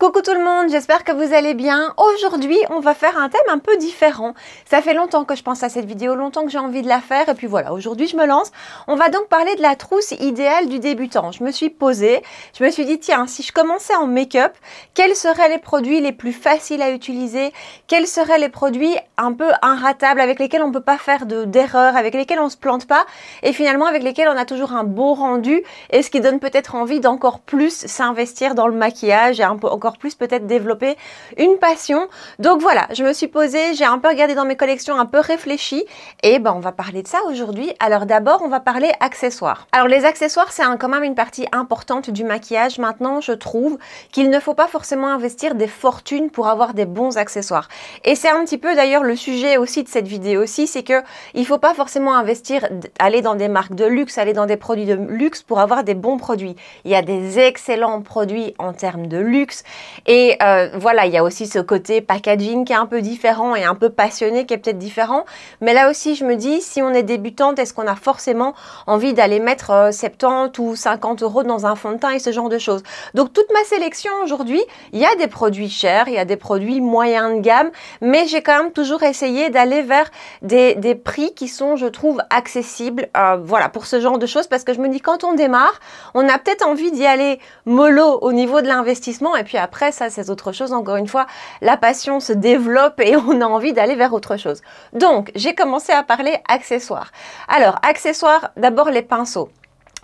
Coucou tout le monde, j'espère que vous allez bien. Aujourd'hui, on va faire un thème un peu différent. Ça fait longtemps que je pense à cette vidéo, longtemps que j'ai envie de la faire, et puis voilà, aujourd'hui je me lance. On va donc parler de la trousse idéale du débutant. Je me suis posée, je me suis dit, tiens, si je commençais en make-up, quels seraient les produits les plus faciles à utiliser Quels seraient les produits un peu inratables, avec lesquels on ne peut pas faire d'erreurs, avec lesquels on ne se plante pas, et finalement avec lesquels on a toujours un beau rendu, et ce qui donne peut-être envie d'encore plus s'investir dans le maquillage et un peu encore plus peut-être développer une passion. Donc voilà, je me suis posée, j'ai un peu regardé dans mes collections, un peu réfléchi et ben on va parler de ça aujourd'hui. Alors d'abord, on va parler accessoires. Alors les accessoires, c'est quand même une partie importante du maquillage maintenant, je trouve qu'il ne faut pas forcément investir des fortunes pour avoir des bons accessoires. Et c'est un petit peu d'ailleurs le sujet aussi de cette vidéo aussi, c'est que il faut pas forcément investir aller dans des marques de luxe, aller dans des produits de luxe pour avoir des bons produits. Il y a des excellents produits en termes de luxe, et euh, voilà, il y a aussi ce côté packaging qui est un peu différent et un peu passionné qui est peut-être différent. Mais là aussi, je me dis, si on est débutante, est-ce qu'on a forcément envie d'aller mettre 70 euh, ou 50 euros dans un fond de teint et ce genre de choses Donc toute ma sélection aujourd'hui, il y a des produits chers, il y a des produits moyens de gamme, mais j'ai quand même toujours essayé d'aller vers des, des, prix qui sont, je trouve, accessibles. Euh, voilà, pour ce genre de choses, parce que je me dis, quand on démarre, on a peut-être envie d'y aller mollo au niveau de l'investissement et puis après, ça c'est autre chose. Encore une fois, la passion se développe et on a envie d'aller vers autre chose. Donc, j'ai commencé à parler accessoires. Alors, accessoires, d'abord les pinceaux.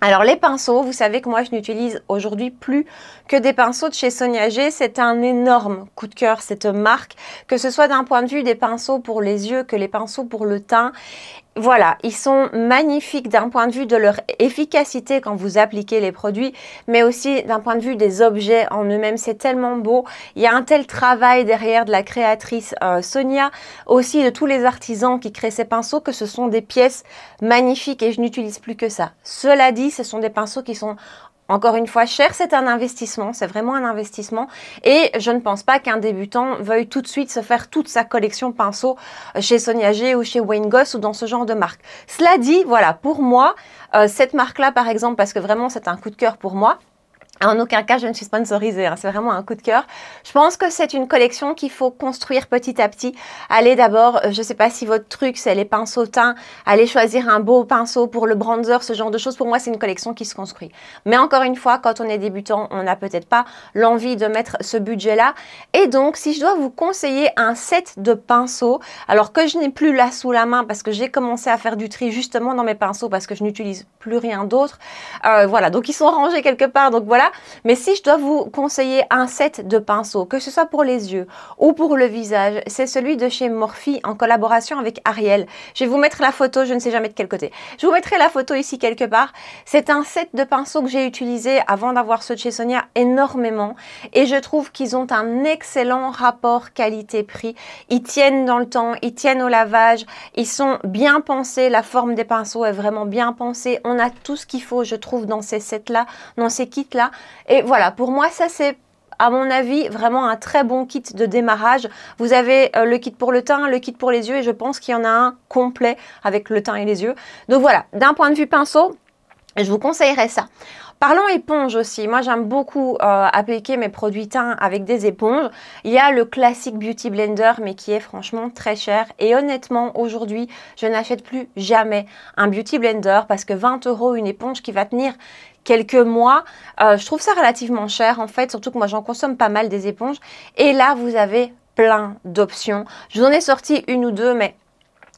Alors les pinceaux, vous savez que moi je n'utilise aujourd'hui plus que des pinceaux de chez Sonia G. C'est un énorme coup de cœur cette marque, que ce soit d'un point de vue des pinceaux pour les yeux que les pinceaux pour le teint. Voilà, ils sont magnifiques d'un point de vue de leur efficacité quand vous appliquez les produits, mais aussi d'un point de vue des objets en eux-mêmes. C'est tellement beau. Il y a un tel travail derrière de la créatrice euh, Sonia, aussi de tous les artisans qui créent ces pinceaux, que ce sont des pièces magnifiques et je n'utilise plus que ça. Cela dit, ce sont des pinceaux qui sont encore une fois, cher, c'est un investissement, c'est vraiment un investissement. Et je ne pense pas qu'un débutant veuille tout de suite se faire toute sa collection pinceaux euh, chez Sonia G ou chez Wayne Goss ou dans ce genre de marque. Cela dit, voilà, pour moi, euh, cette marque-là, par exemple, parce que vraiment c'est un coup de cœur pour moi, ah, en aucun cas, je ne suis sponsorisée, hein. c'est vraiment un coup de cœur. Je pense que c'est une collection qu'il faut construire petit à petit. Allez d'abord, euh, je ne sais pas si votre truc, c'est les pinceaux teints, allez choisir un beau pinceau pour le bronzer, ce genre de choses. Pour moi, c'est une collection qui se construit. Mais encore une fois, quand on est débutant, on n'a peut-être pas l'envie de mettre ce budget-là. Et donc, si je dois vous conseiller un set de pinceaux, alors que je n'ai plus là sous la main parce que j'ai commencé à faire du tri justement dans mes pinceaux parce que je n'utilise plus rien d'autre. Euh, voilà, donc ils sont rangés quelque part. Donc voilà mais si je dois vous conseiller un set de pinceaux, que ce soit pour les yeux ou pour le visage, c'est celui de chez Morphe en collaboration avec Ariel. Je vais vous mettre la photo, je ne sais jamais de quel côté. Je vous mettrai la photo ici quelque part. C'est un set de pinceaux que j'ai utilisé avant d'avoir ceux de chez Sonia énormément et je trouve qu'ils ont un excellent rapport qualité-prix. Ils tiennent dans le temps, ils tiennent au lavage, ils sont bien pensés, la forme des pinceaux est vraiment bien pensée. On a tout ce qu'il faut, je trouve, dans ces sets-là, dans ces kits-là. Et voilà, pour moi, ça c'est à mon avis, vraiment un très bon kit de démarrage. Vous avez euh, le kit pour le teint, le kit pour les yeux et je pense qu'il y en a un complet avec le teint et les yeux. Donc voilà, d'un point de vue pinceau, je vous conseillerais ça. Parlons éponge aussi. Moi, j'aime beaucoup euh, appliquer mes produits teints avec des éponges. Il y a le classique Beauty Blender, mais qui est franchement très cher. Et honnêtement, aujourd'hui, je n'achète plus jamais un Beauty Blender parce que 20 euros une éponge qui va tenir quelques mois. Euh, je trouve ça relativement cher en fait, surtout que moi j'en consomme pas mal des éponges. Et là, vous avez plein d'options. Je vous en ai sorti une ou deux, mais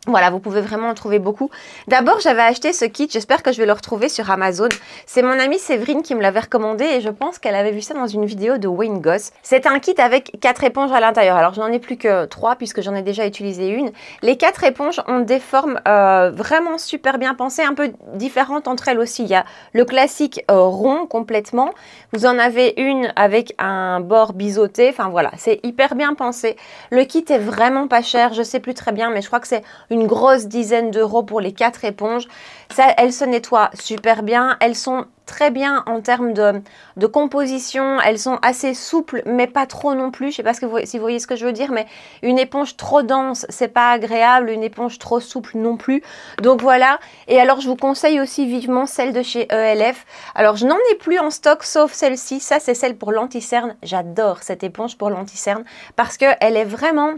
voilà, vous pouvez vraiment en trouver beaucoup. D'abord, j'avais acheté ce kit, j'espère que je vais le retrouver sur Amazon. C'est mon amie Séverine qui me l'avait recommandé et je pense qu'elle avait vu ça dans une vidéo de Wayne Goss. C'est un kit avec quatre éponges à l'intérieur. Alors, je n'en ai plus que trois puisque j'en ai déjà utilisé une. Les quatre éponges ont des formes euh, vraiment super bien pensées, un peu différentes entre elles aussi. Il y a le classique euh, rond complètement. Vous en avez une avec un bord biseauté. Enfin voilà, c'est hyper bien pensé. Le kit est vraiment pas cher, je sais plus très bien, mais je crois que c'est une une grosse dizaine d'euros pour les quatre éponges. Ça, elles se nettoient super bien. Elles sont très bien en termes de, de, composition. Elles sont assez souples, mais pas trop non plus. Je sais pas que si vous voyez ce que je veux dire, mais une éponge trop dense, c'est pas agréable. Une éponge trop souple non plus. Donc voilà. Et alors, je vous conseille aussi vivement celle de chez ELF. Alors, je n'en ai plus en stock, sauf celle-ci. Ça, c'est celle pour l'anticerne. J'adore cette éponge pour l'anticerne parce qu'elle est vraiment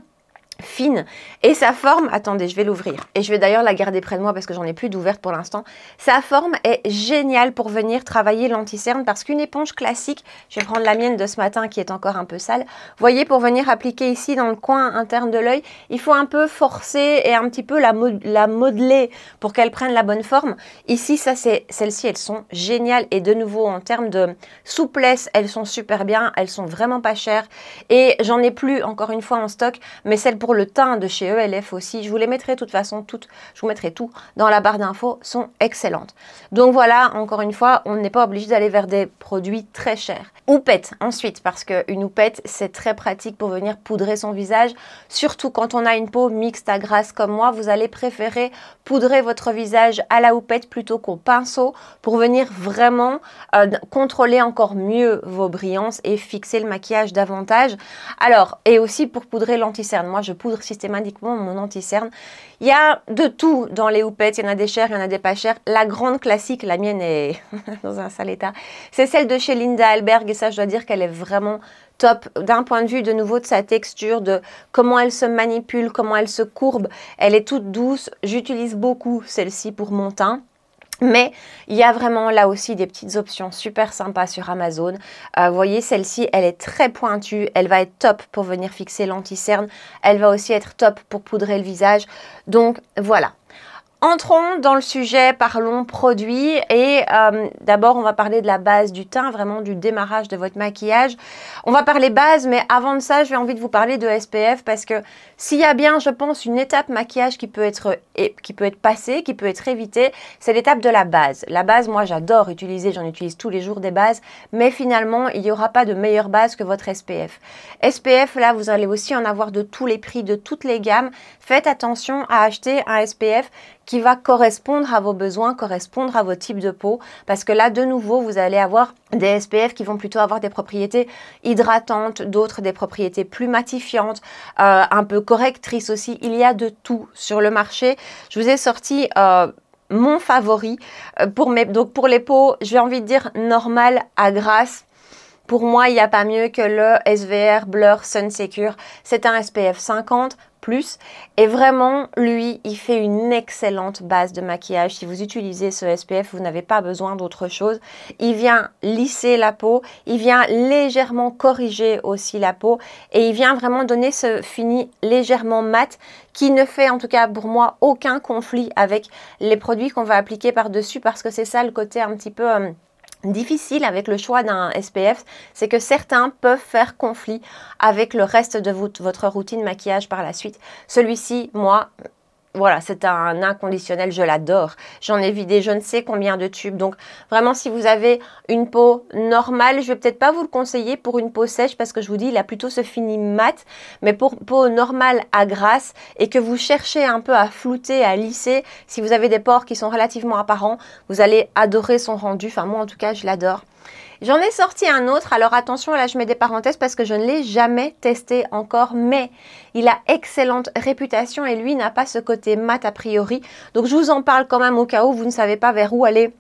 fine. Et sa forme, attendez, je vais l'ouvrir. Et je vais d'ailleurs la garder près de moi parce que j'en ai plus d'ouverte pour l'instant. Sa forme est géniale pour venir travailler l'anticerne parce qu'une éponge classique, je vais prendre la mienne de ce matin qui est encore un peu sale. Voyez, pour venir appliquer ici dans le coin interne de l'œil, il faut un peu forcer et un petit peu la, la modeler pour qu'elle prenne la bonne forme. Ici, ça c'est celles-ci, elles sont géniales. Et de nouveau, en termes de souplesse, elles sont super bien. Elles sont vraiment pas chères. Et j'en ai plus, encore une fois, en stock. Mais celle pour le teint de chez ELF aussi. Je vous les mettrai de toute façon, toutes, je vous mettrai tout dans la barre d'infos, sont excellentes. Donc voilà, encore une fois, on n'est pas obligé d'aller vers des produits très chers. Houpette ensuite, parce qu'une houpette c'est très pratique pour venir poudrer son visage, surtout quand on a une peau mixte à grasse comme moi, vous allez préférer poudrer votre visage à la houpette plutôt qu'au pinceau pour venir vraiment euh, contrôler encore mieux vos brillances et fixer le maquillage davantage. Alors, et aussi pour poudrer l'anticerne. Moi, je poudre systématiquement mon anti-cerne. Il y a de tout dans les houppettes. il y en a des chères, il y en a des pas chères. La grande classique, la mienne est dans un sale état, c'est celle de chez Linda Alberg et ça je dois dire qu'elle est vraiment top d'un point de vue de nouveau de sa texture, de comment elle se manipule, comment elle se courbe. Elle est toute douce, j'utilise beaucoup celle-ci pour mon teint. Mais il y a vraiment là aussi des petites options super sympas sur Amazon. Euh, vous voyez, celle-ci, elle est très pointue. Elle va être top pour venir fixer l'anticerne. Elle va aussi être top pour poudrer le visage. Donc voilà. Entrons dans le sujet, parlons produits et euh, d'abord on va parler de la base du teint, vraiment du démarrage de votre maquillage. On va parler base mais avant de ça j'ai envie de vous parler de SPF parce que s'il y a bien, je pense, une étape maquillage qui peut être, qui peut être passée, qui peut être évitée, c'est l'étape de la base. La base, moi, j'adore utiliser, j'en utilise tous les jours des bases, mais finalement, il n'y aura pas de meilleure base que votre SPF. SPF, là, vous allez aussi en avoir de tous les prix, de toutes les gammes. Faites attention à acheter un SPF qui va correspondre à vos besoins, correspondre à vos types de peau, parce que là, de nouveau, vous allez avoir des SPF qui vont plutôt avoir des propriétés hydratantes, d'autres des propriétés plus matifiantes, euh, un peu correctrices aussi. Il y a de tout sur le marché. Je vous ai sorti euh, mon favori euh, pour mes, donc pour les peaux, j'ai envie de dire normales à grasse. Pour moi, il n'y a pas mieux que le SVR Blur Sun Secure. C'est un SPF 50 plus. Et vraiment, lui, il fait une excellente base de maquillage. Si vous utilisez ce SPF, vous n'avez pas besoin d'autre chose. Il vient lisser la peau, il vient légèrement corriger aussi la peau et il vient vraiment donner ce fini légèrement mat qui ne fait en tout cas pour moi aucun conflit avec les produits qu'on va appliquer par-dessus parce que c'est ça le côté un petit peu... Euh, difficile avec le choix d'un SPF, c'est que certains peuvent faire conflit avec le reste de votre routine maquillage par la suite. Celui-ci, moi, voilà, c'est un inconditionnel, je l'adore. J'en ai vidé je ne sais combien de tubes. Donc vraiment, si vous avez une peau normale, je vais peut-être pas vous le conseiller pour une peau sèche parce que je vous dis, il a plutôt ce fini mat. Mais pour peau normale à grasse et que vous cherchez un peu à flouter, à lisser, si vous avez des pores qui sont relativement apparents, vous allez adorer son rendu. Enfin moi en tout cas, je l'adore. J'en ai sorti un autre, alors attention, là je mets des parenthèses parce que je ne l'ai jamais testé encore, mais il a excellente réputation et lui n'a pas ce côté mat a priori. Donc je vous en parle quand même au cas où vous ne savez pas vers où aller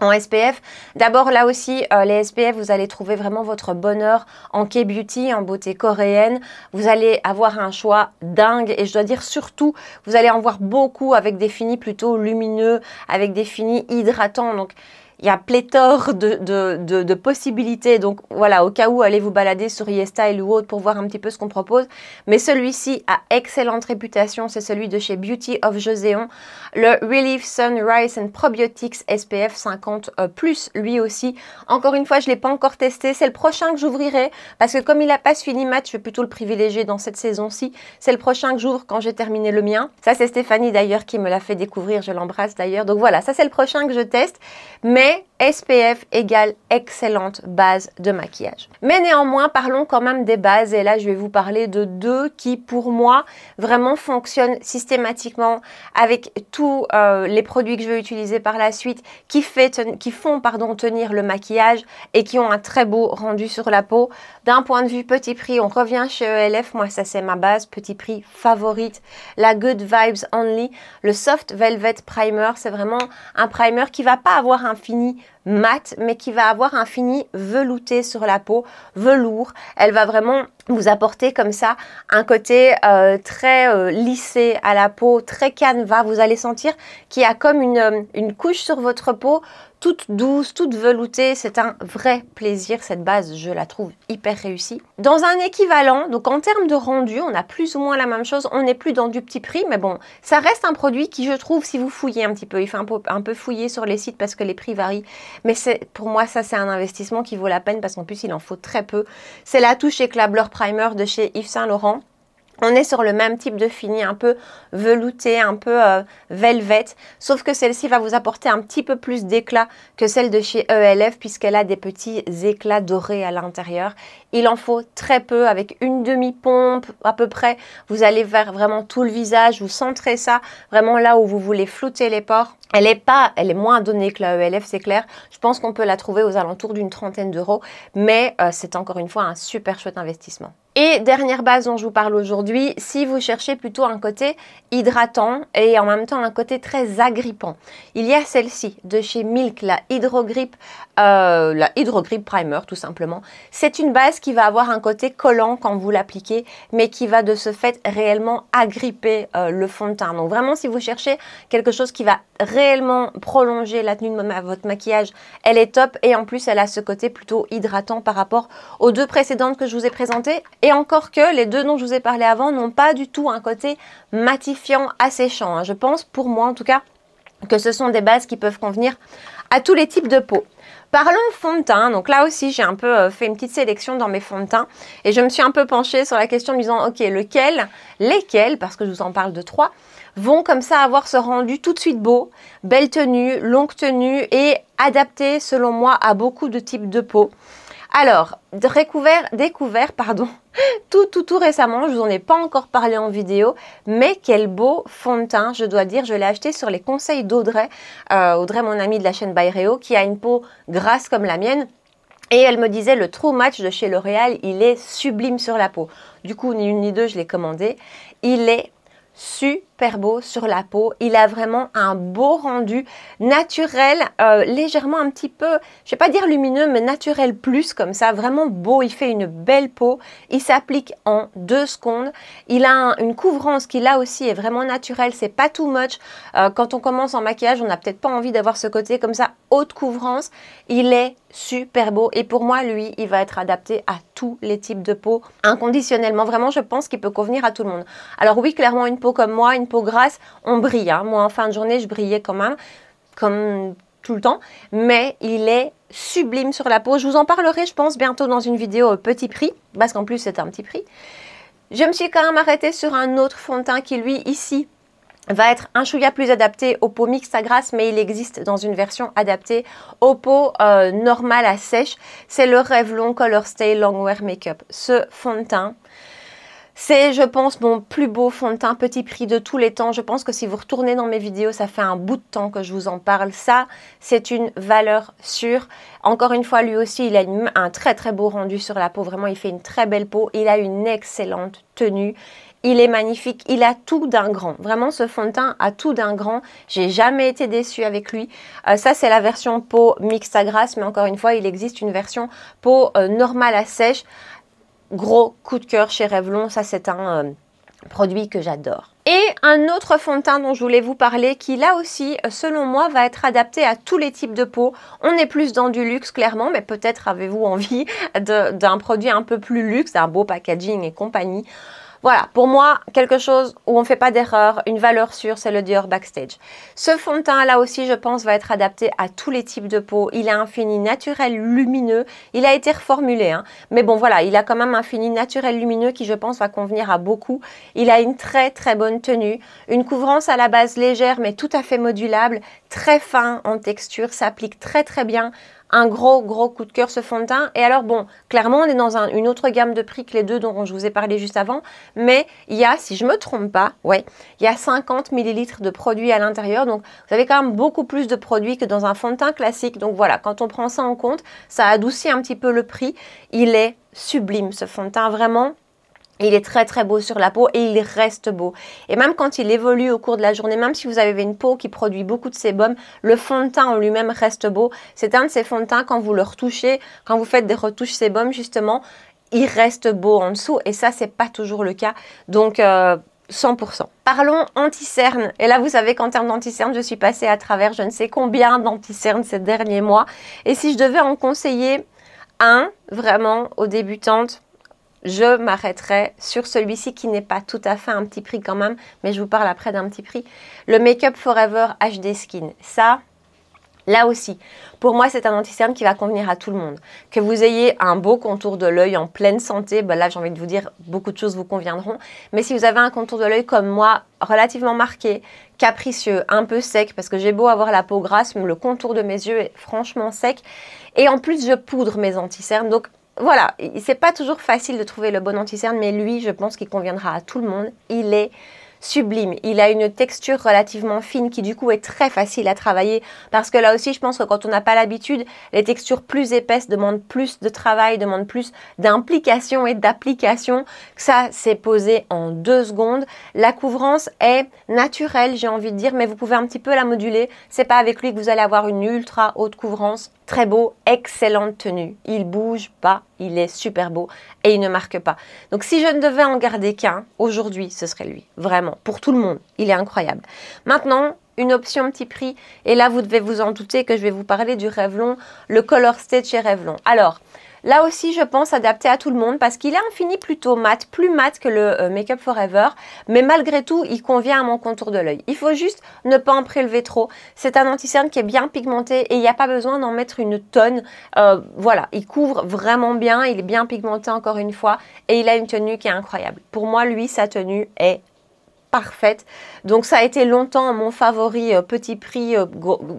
en SPF. D'abord, là aussi, euh, les SPF, vous allez trouver vraiment votre bonheur en K-beauty, en beauté coréenne. Vous allez avoir un choix dingue et je dois dire surtout, vous allez en voir beaucoup avec des finis plutôt lumineux, avec des finis hydratants. Donc, il y a pléthore de, possibilités. Donc voilà, au cas où, allez vous balader sur YesStyle ou autre pour voir un petit peu ce qu'on propose. Mais celui-ci a excellente réputation, c'est celui de chez Beauty of Joseon Le Relief Sunrise and Probiotics SPF 50 euh, plus, lui aussi. Encore une fois, je ne l'ai pas encore testé. C'est le prochain que j'ouvrirai parce que comme il n'a pas fini match, je vais plutôt le privilégier dans cette saison-ci. C'est le prochain que j'ouvre quand j'ai terminé le mien. Ça, c'est Stéphanie d'ailleurs qui me l'a fait découvrir. Je l'embrasse d'ailleurs. Donc voilà, ça c'est le prochain que je teste. Mais qué? SPF égale excellente base de maquillage. Mais néanmoins, parlons quand même des bases et là je vais vous parler de deux qui pour moi vraiment fonctionnent systématiquement avec tous euh, les produits que je vais utiliser par la suite qui, font tenir le maquillage et qui ont un très beau rendu sur la peau. D'un point de vue petit prix, on revient chez ELF, moi ça c'est ma base, petit prix favorite, la Good Vibes Only, le Soft Velvet Primer, c'est vraiment un primer qui va pas avoir un fini mat mais qui va avoir un fini velouté sur la peau, velours. Elle va vraiment vous apporter comme ça un côté euh, très euh, lissé à la peau, très canevas. Vous allez sentir qu'il y a comme une euh, couche sur votre peau toute douce, toute veloutée. C'est un vrai plaisir cette base, je la trouve hyper réussie. Dans un équivalent, donc en termes de rendu, on a plus ou moins la même chose. On n'est plus dans du petit prix, mais bon, ça reste un produit qui, je trouve, si vous fouillez un petit peu, il faut un peu, un fouiller sur les sites parce que les prix varient. Mais pour moi, ça, c'est un investissement qui vaut la peine parce qu'en plus, il en faut très peu. C'est la touche éclat Primer de chez Yves Saint Laurent. On est sur le même type de fini, un peu velouté, un peu euh, velvette, sauf que celle-ci va vous apporter un petit peu plus d'éclat que celle de chez ELF puisqu'elle a des petits éclats dorés à l'intérieur. Il en faut très peu, avec une demi-pompe à peu près, vous allez vers vraiment tout le visage, vous centrez ça vraiment là où vous voulez flouter les pores. Elle est pas, elle est moins donnée que la ELF, c'est clair. Je pense qu'on peut la trouver aux alentours d'une trentaine d'euros, mais euh, c'est encore une fois un super chouette investissement. Et dernière base dont je vous parle aujourd'hui, si vous cherchez plutôt un côté hydratant et en même temps un côté très agrippant, il y a celle-ci de chez Milk, la Hydrogrip euh, la la Grip Primer tout simplement. C'est une base qui va avoir un côté collant quand vous l'appliquez, mais qui va de ce fait réellement agripper euh, le fond de teint. Donc vraiment, si vous cherchez quelque chose qui va réellement prolonger la tenue de votre maquillage, elle est top et en plus, elle a ce côté plutôt hydratant par rapport aux deux précédentes que je vous ai présentées. Et encore que les deux dont je vous ai parlé avant n'ont pas du tout un côté matifiant, asséchant. Hein. Je pense, pour moi en tout cas, que ce sont des bases qui peuvent convenir à tous les types de peau. Parlons fond de teint. Donc là aussi, j'ai un peu euh, fait une petite sélection dans mes fonds de teint et je me suis un peu penchée sur la question en me disant, ok, lequel, lesquels, parce que je vous en parle de trois, vont comme ça avoir ce rendu tout de suite beau, belle tenue, longue tenue et adapté selon moi à beaucoup de types de peau. Alors, découvert, pardon, tout, tout, tout récemment, je vous en ai pas encore parlé en vidéo, mais quel beau fond de teint, je dois dire, je l'ai acheté sur les conseils d'Audrey, euh, Audrey mon amie de la chaîne Byreo, qui a une peau grasse comme la mienne, et elle me disait le True Match de chez L'Oréal, il est sublime sur la peau. Du coup, ni une ni deux, je l'ai commandé. Il est super beau sur la peau. Il a vraiment un beau rendu naturel, euh, légèrement un petit peu, je vais pas dire lumineux, mais naturel plus comme ça, vraiment beau. Il fait une belle peau. Il s'applique en deux secondes. Il a une couvrance qui là aussi est vraiment naturelle. C'est pas too much. Euh, quand on commence en maquillage, on n'a peut-être pas envie d'avoir ce côté comme ça haute couvrance. Il est super beau. Et pour moi, lui, il va être adapté à tous les types de peau inconditionnellement. Vraiment, je pense qu'il peut convenir à tout le monde. Alors oui, clairement, une peau comme moi, une peau grasse, on brille. Hein. Moi, en fin de journée, je brillais quand même, comme tout le temps. Mais il est sublime sur la peau. Je vous en parlerai, je pense, bientôt dans une vidéo petit prix, parce qu'en plus, c'est un petit prix. Je me suis quand même arrêtée sur un autre fond de teint qui, lui, ici, va être un chouïa plus adapté aux peaux mixtes à grasse, mais il existe dans une version adaptée aux peaux normales à sèche. C'est le Revlon Color Stay Longwear Makeup. Ce fond de teint, c'est, je pense, mon plus beau fond de teint petit prix de tous les temps. Je pense que si vous retournez dans mes vidéos, ça fait un bout de temps que je vous en parle. Ça, c'est une valeur sûre. Encore une fois, lui aussi, il a un très très beau rendu sur la peau. Vraiment, il fait une très belle peau. Il a une excellente tenue il est magnifique, il a tout d'un grand. Vraiment, ce fond de teint a tout d'un grand. J'ai jamais été déçue avec lui. Euh, ça, c'est la version peau mixte à grasse, mais encore une fois, il existe une version peau euh, normale à sèche. Gros coup de cœur chez Revlon, ça c'est un euh, produit que j'adore. Et un autre fond de teint dont je voulais vous parler qui là aussi, selon moi, va être adapté à tous les types de peau. On est plus dans du luxe clairement, mais peut-être avez-vous envie d'un produit un peu plus luxe, d'un beau packaging et compagnie. Voilà, pour moi, quelque chose où on ne fait pas d'erreur, une valeur sûre, c'est le Dior Backstage. Ce fond de teint, là aussi, je pense, va être adapté à tous les types de peau. Il a un fini naturel lumineux. Il a été reformulé, hein. mais bon, voilà, il a quand même un fini naturel lumineux qui, je pense, va convenir à beaucoup. Il a une très, très bonne tenue. Une couvrance à la base légère, mais tout à fait modulable. Très fin en texture, s'applique très, très bien un gros, gros coup de cœur ce fond de teint. Et alors, bon, clairement, on est dans une autre gamme de prix que les deux dont je vous ai parlé juste avant. Mais il y a, si je me trompe pas, ouais, il y a 50 millilitres de produits à l'intérieur. Donc, vous avez quand même beaucoup plus de produits que dans un fond de teint classique. Donc voilà, quand on prend ça en compte, ça adoucit un petit peu le prix. Il est sublime ce fond de teint, vraiment il est très très beau sur la peau et il reste beau. Et même quand il évolue au cours de la journée, même si vous avez une peau qui produit beaucoup de sébum, le fond de teint en lui-même reste beau. C'est un de ces fonds de teint quand vous le retouchez, quand vous faites des retouches sébum justement, il reste beau en dessous et ça c'est pas toujours le cas. Donc 100%. Euh, Parlons anti-cerne. Et là, vous savez qu'en termes d'anti-cerne, je suis passée à travers je ne sais combien d'anti-cerne ces derniers mois. Et si je devais en conseiller un, vraiment, aux débutantes, je m'arrêterai sur celui-ci qui n'est pas tout à fait un petit prix quand même, mais je vous parle après d'un petit prix. Le Make Up Forever HD Skin. Ça, Là aussi, pour moi, c'est un anti qui va convenir à tout le monde. Que vous ayez un beau contour de l'œil en pleine santé, ben là, j'ai envie de vous dire, beaucoup de choses vous conviendront. Mais si vous avez un contour de l'œil comme moi, relativement marqué, capricieux, un peu sec, parce que j'ai beau avoir la peau grasse, mais le contour de mes yeux est franchement sec. Et en plus, je poudre mes anti donc voilà, c'est pas toujours facile de trouver le bon anti-cerne, mais lui, je pense qu'il conviendra à tout le monde. Il est sublime. Il a une texture relativement fine qui du coup est très facile à travailler parce que là aussi je pense que quand on n'a pas l'habitude, les textures plus épaisses demandent plus de travail, demandent plus d'implication et d'application. Ça c'est posé en deux secondes. La couvrance est naturelle j'ai envie de dire mais vous pouvez un petit peu la moduler. C'est pas avec lui que vous allez avoir une ultra haute couvrance très beau, excellente tenue. Il bouge pas, il est super beau et il ne marque pas. Donc si je ne devais en garder qu'un, aujourd'hui, ce serait lui. Vraiment, pour tout le monde, il est incroyable. Maintenant, une option petit prix et là vous devez vous en douter que je vais vous parler du Revlon, le Color State chez Revlon. Alors, Là aussi, je pense adapté à tout le monde parce qu'il est un fini plutôt mat, plus mat que le euh, Make Up Forever. Mais malgré tout, il convient à mon contour de l'œil. Il faut juste ne pas en prélever trop. C'est un anti-cerne qui est bien pigmenté et il n'y a pas besoin d'en mettre une tonne. Euh, voilà, il couvre vraiment bien, il est bien pigmenté encore une fois et il a une tenue qui est incroyable. Pour moi, lui, sa tenue est donc ça a été longtemps mon favori, euh, petit prix, euh,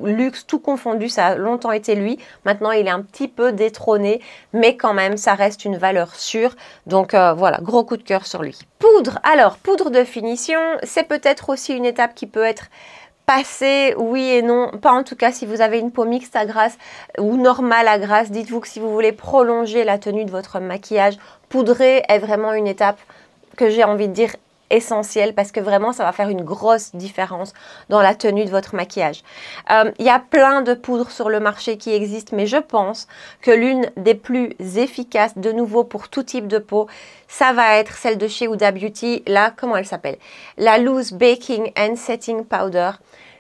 luxe, tout confondu, ça a longtemps été lui. Maintenant, il est un petit peu détrôné, mais quand même, ça reste une valeur sûre. Donc euh, voilà, gros coup de cœur sur lui. Poudre, alors poudre de finition, c'est peut-être aussi une étape qui peut être passée, oui et non, pas en tout cas si vous avez une peau mixte à grasse ou normale à grasse, dites-vous que si vous voulez prolonger la tenue de votre maquillage, poudrer est vraiment une étape que j'ai envie de dire essentiel parce que vraiment ça va faire une grosse différence dans la tenue de votre maquillage. Il euh, y a plein de poudres sur le marché qui existent mais je pense que l'une des plus efficaces de nouveau pour tout type de peau, ça va être celle de chez Huda Beauty, là comment elle s'appelle La Loose Baking and Setting Powder.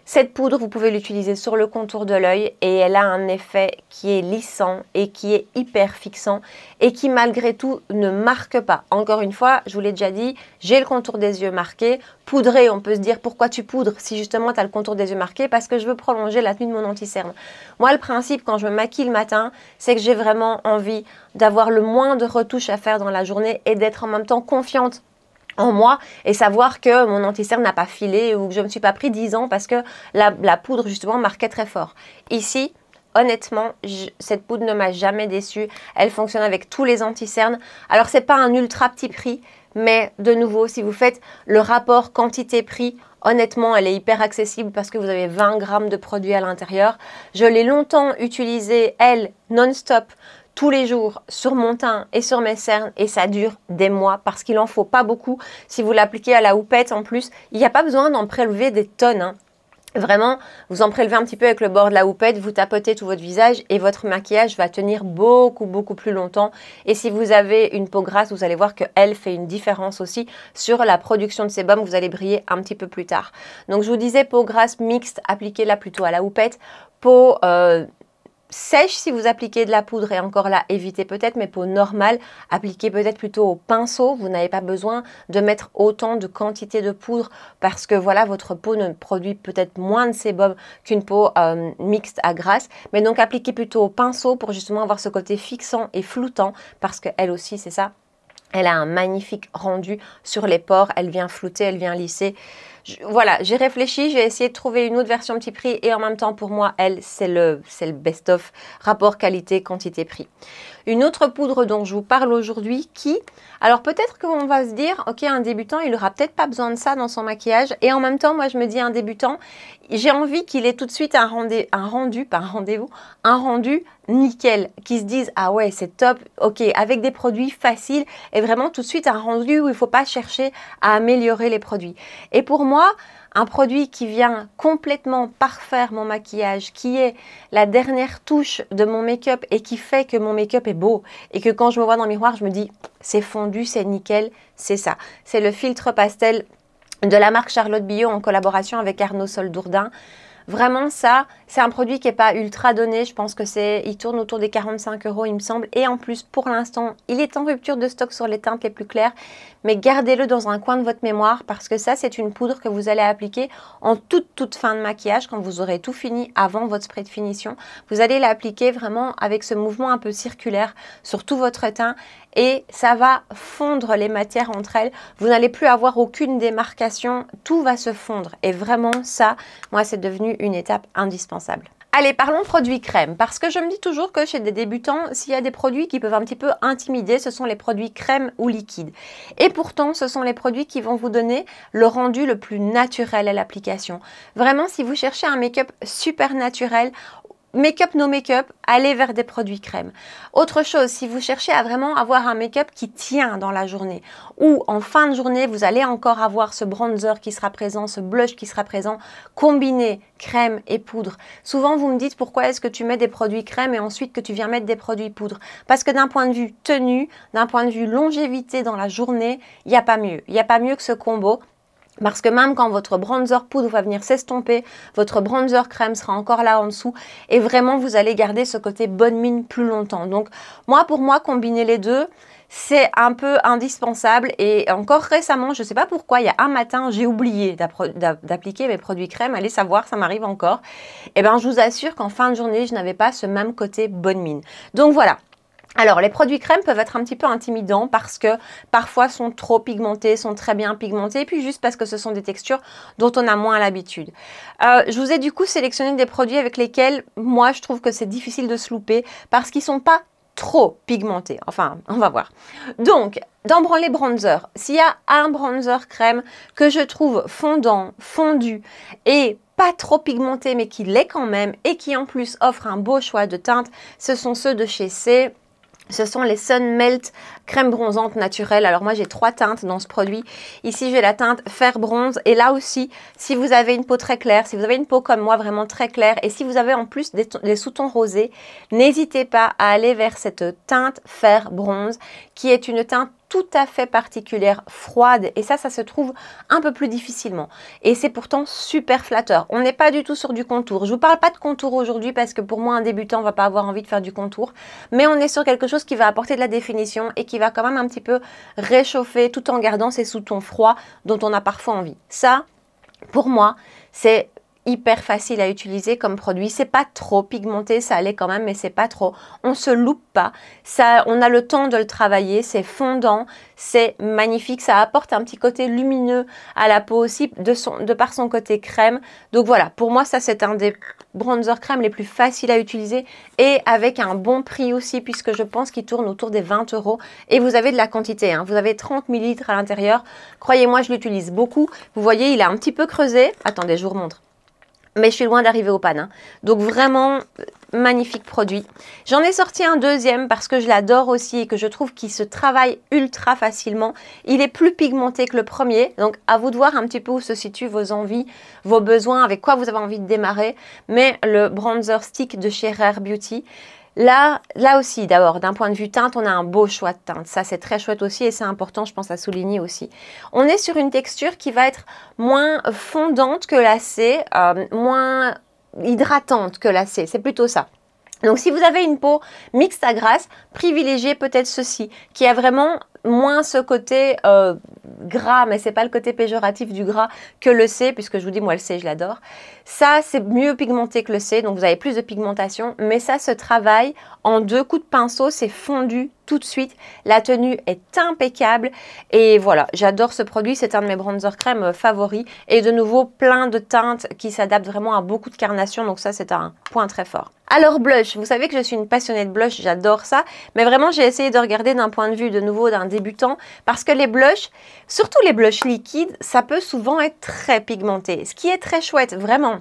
Cette poudre, vous pouvez l'utiliser sur le contour de l'œil et elle a un effet qui est lissant et qui est hyper fixant et qui malgré tout ne marque pas. Encore une fois, je vous l'ai déjà dit, j'ai le contour des yeux marqué. Poudrer, on peut se dire pourquoi tu poudres si justement tu as le contour des yeux marqué parce que je veux prolonger la tenue de mon anti-cerne. Moi, le principe quand je me maquille le matin, c'est que j'ai vraiment envie d'avoir le moins de retouches à faire dans la journée et d'être en même temps confiante en moi et savoir que mon anti n'a pas filé ou que je ne me suis pas pris 10 ans parce que la, poudre justement marquait très fort. Ici, honnêtement, cette poudre ne m'a jamais déçue. Elle fonctionne avec tous les anti-cernes. Alors, ce pas un ultra petit prix, mais de nouveau, si vous faites le rapport quantité-prix, honnêtement, elle est hyper accessible parce que vous avez 20 grammes de produit à l'intérieur. Je l'ai longtemps utilisé elle, non-stop, tous les jours sur mon teint et sur mes cernes et ça dure des mois parce qu'il en faut pas beaucoup. Si vous l'appliquez à la houppette en plus, il n'y a pas besoin d'en prélever des tonnes. Hein. Vraiment, vous en prélevez un petit peu avec le bord de la houppette, vous tapotez tout votre visage et votre maquillage va tenir beaucoup, beaucoup plus longtemps. Et si vous avez une peau grasse, vous allez voir qu'elle fait une différence aussi sur la production de sébum. Vous allez briller un petit peu plus tard. Donc, je vous disais peau grasse mixte, appliquez-la plutôt à la houppette. Peau... Euh, sèche si vous appliquez de la poudre et encore là évitez peut-être mais peau normale, appliquez peut-être plutôt au pinceau vous n'avez pas besoin de mettre autant de quantité de poudre parce que voilà votre peau ne produit peut-être moins de sébum qu'une peau euh, mixte à grasse mais donc appliquez plutôt au pinceau pour justement avoir ce côté fixant et floutant parce que elle aussi c'est ça elle a un magnifique rendu sur les pores elle vient flouter elle vient lisser voilà, j'ai réfléchi, j'ai essayé de trouver une autre version petit prix et en même temps pour moi, elle, c'est le, le best-of rapport qualité-quantité-prix. Une autre poudre dont je vous parle aujourd'hui qui, alors peut-être qu'on va se dire, ok, un débutant, il aura peut-être pas besoin de ça dans son maquillage et en même temps, moi je me dis un débutant, j'ai envie qu'il ait tout de suite un, rendez un rendu, par un rendez-vous, un rendu nickel, qui se disent ah ouais c'est top, ok avec des produits faciles et vraiment tout de suite un rendu où il ne faut pas chercher à améliorer les produits. Et pour moi un produit qui vient complètement parfaire mon maquillage, qui est la dernière touche de mon make-up et qui fait que mon make-up est beau et que quand je me vois dans le miroir, je me dis c'est fondu, c'est nickel, c'est ça. C'est le filtre pastel de la marque Charlotte Bio en collaboration avec Arnaud Soldourdin. Vraiment ça, c'est un produit qui n'est pas ultra donné, je pense que c'est, il tourne autour des 45 euros il me semble, et en plus pour l'instant il est en rupture de stock sur les teintes les plus claires, mais gardez-le dans un coin de votre mémoire parce que ça, c'est une poudre que vous allez appliquer en toute, toute fin de maquillage quand vous aurez tout fini avant votre spray de finition. Vous allez l'appliquer vraiment avec ce mouvement un peu circulaire sur tout votre teint et ça va fondre les matières entre elles. Vous n'allez plus avoir aucune démarcation, tout va se fondre et vraiment ça, moi, c'est devenu une étape indispensable. Allez, parlons produits crème, parce que je me dis toujours que chez des débutants, s'il y a des produits qui peuvent un petit peu intimider, ce sont les produits crème ou liquide. Et pourtant, ce sont les produits qui vont vous donner le rendu le plus naturel à l'application. Vraiment, si vous cherchez un make-up super naturel make-up, no make-up, allez vers des produits crème. Autre chose, si vous cherchez à vraiment avoir un make-up qui tient dans la journée, ou en fin de journée, vous allez encore avoir ce bronzer qui sera présent, ce blush qui sera présent, combiné crème et poudre. Souvent, vous me dites pourquoi est-ce que tu mets des produits crème et ensuite que tu viens mettre des produits poudre. Parce que d'un point de vue tenue, d'un point de vue longévité dans la journée, il n'y a pas mieux. Il n'y a pas mieux que ce combo parce que même quand votre bronzer poudre va venir s'estomper, votre bronzer crème sera encore là en dessous et vraiment vous allez garder ce côté bonne mine plus longtemps. Donc moi pour moi combiner les deux, c'est un peu indispensable et encore récemment, je ne sais pas pourquoi, il y a un matin, j'ai oublié d'appliquer mes produits crème, allez savoir, ça m'arrive encore. Et eh bien je vous assure qu'en fin de journée, je n'avais pas ce même côté bonne mine. Donc voilà, alors, les produits crèmes peuvent être un petit peu intimidants parce que parfois sont trop pigmentés, sont très bien pigmentés, et puis juste parce que ce sont des textures dont on a moins l'habitude. Euh, je vous ai du coup sélectionné des produits avec lesquels, moi, je trouve que c'est difficile de se louper parce qu'ils ne sont pas trop pigmentés. Enfin, on va voir. Donc, dans les bronzers, s'il y a un bronzer crème que je trouve fondant, fondu et pas trop pigmenté, mais qui l'est quand même, et qui en plus offre un beau choix de teintes, ce sont ceux de chez C. Ce sont les Sun Melt crème bronzante naturelle. Alors moi j'ai trois teintes dans ce produit. Ici j'ai la teinte fer bronze et là aussi si vous avez une peau très claire, si vous avez une peau comme moi vraiment très claire et si vous avez en plus des, des sous-tons rosés, n'hésitez pas à aller vers cette teinte fer bronze qui est une teinte tout à fait particulière, froide, et ça, ça se trouve un peu plus difficilement. Et c'est pourtant super flatteur. On n'est pas du tout sur du contour. Je vous parle pas de contour aujourd'hui parce que pour moi, un débutant va pas avoir envie de faire du contour, mais on est sur quelque chose qui va apporter de la définition et qui va quand même un petit peu réchauffer tout en gardant ces sous-tons froids dont on a parfois envie. Ça, pour moi, c'est hyper facile à utiliser comme produit. C'est pas trop pigmenté, ça allait quand même, mais c'est pas trop. On se loupe pas. Ça, on a le temps de le travailler. C'est fondant, c'est magnifique. Ça apporte un petit côté lumineux à la peau aussi de, son, de par son côté crème. Donc voilà, pour moi, ça c'est un des bronzer crème les plus faciles à utiliser et avec un bon prix aussi puisque je pense qu'il tourne autour des 20 euros et vous avez de la quantité. Hein. Vous avez 30 millilitres à l'intérieur. Croyez-moi, je l'utilise beaucoup. Vous voyez, il est un petit peu creusé. Attendez, je vous montre mais je suis loin d'arriver au panin. Donc vraiment, magnifique produit. J'en ai sorti un deuxième parce que je l'adore aussi et que je trouve qu'il se travaille ultra facilement. Il est plus pigmenté que le premier, donc à vous de voir un petit peu où se situent vos envies, vos besoins, avec quoi vous avez envie de démarrer. Mais le bronzer stick de chez Rare Beauty, Là, là aussi, d'abord, d'un point de vue teinte, on a un beau choix de teinte. Ça, c'est très chouette aussi et c'est important, je pense, à souligner aussi. On est sur une texture qui va être moins fondante que la C, euh, moins hydratante que la C. C'est plutôt ça. Donc si vous avez une peau mixte à grasse, privilégiez peut-être ceci, qui a vraiment moins ce côté euh, gras, mais c'est pas le côté péjoratif du gras que le C, puisque je vous dis, moi le C, je l'adore. Ça, c'est mieux pigmenté que le C, donc vous avez plus de pigmentation, mais ça se travaille en deux coups de pinceau, c'est fondu tout de suite. La tenue est impeccable et voilà, j'adore ce produit, c'est un de mes bronzer crème euh, favoris et de nouveau plein de teintes qui s'adaptent vraiment à beaucoup de carnations, donc ça c'est un point très fort. Alors blush, vous savez que je suis une passionnée de blush, j'adore ça, mais vraiment j'ai essayé de regarder d'un point de vue de nouveau d'un débutants parce que les blushs, surtout les blushs liquides, ça peut souvent être très pigmenté, ce qui est très chouette, vraiment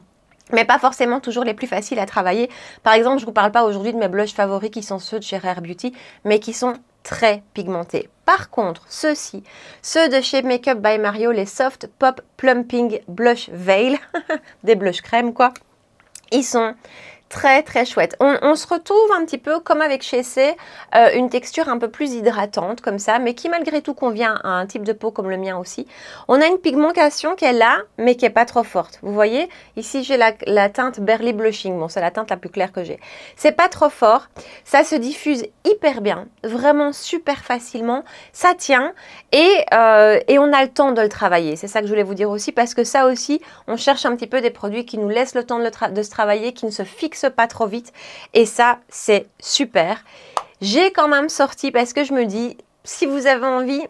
mais pas forcément toujours les plus faciles à travailler. Par exemple, je vous parle pas aujourd'hui de mes blushs favoris qui sont ceux de chez Rare Beauty, mais qui sont très pigmentés. Par contre, ceux-ci, ceux de chez Makeup by Mario, les Soft Pop Plumping Blush Veil, des blushs crème quoi, ils sont Très très chouette. On, se retrouve un petit peu comme avec chez C, euh, une texture un peu plus hydratante comme ça, mais qui malgré tout convient à un type de peau comme le mien aussi. On a une pigmentation qu'elle est là, mais qui n'est pas trop forte. Vous voyez, ici j'ai la, teinte Berly Blushing. Bon, c'est la teinte la plus claire que j'ai. C'est pas trop fort. Ça se diffuse hyper bien, vraiment super facilement. Ça tient euh, et, on a le temps de le travailler. C'est ça que je voulais vous dire aussi, parce que ça aussi, on cherche un petit peu des produits qui nous laissent le temps de, de se travailler, qui ne se fixent pas trop vite. Et ça, c'est super. J'ai quand même sorti parce que je me dis, si vous avez envie,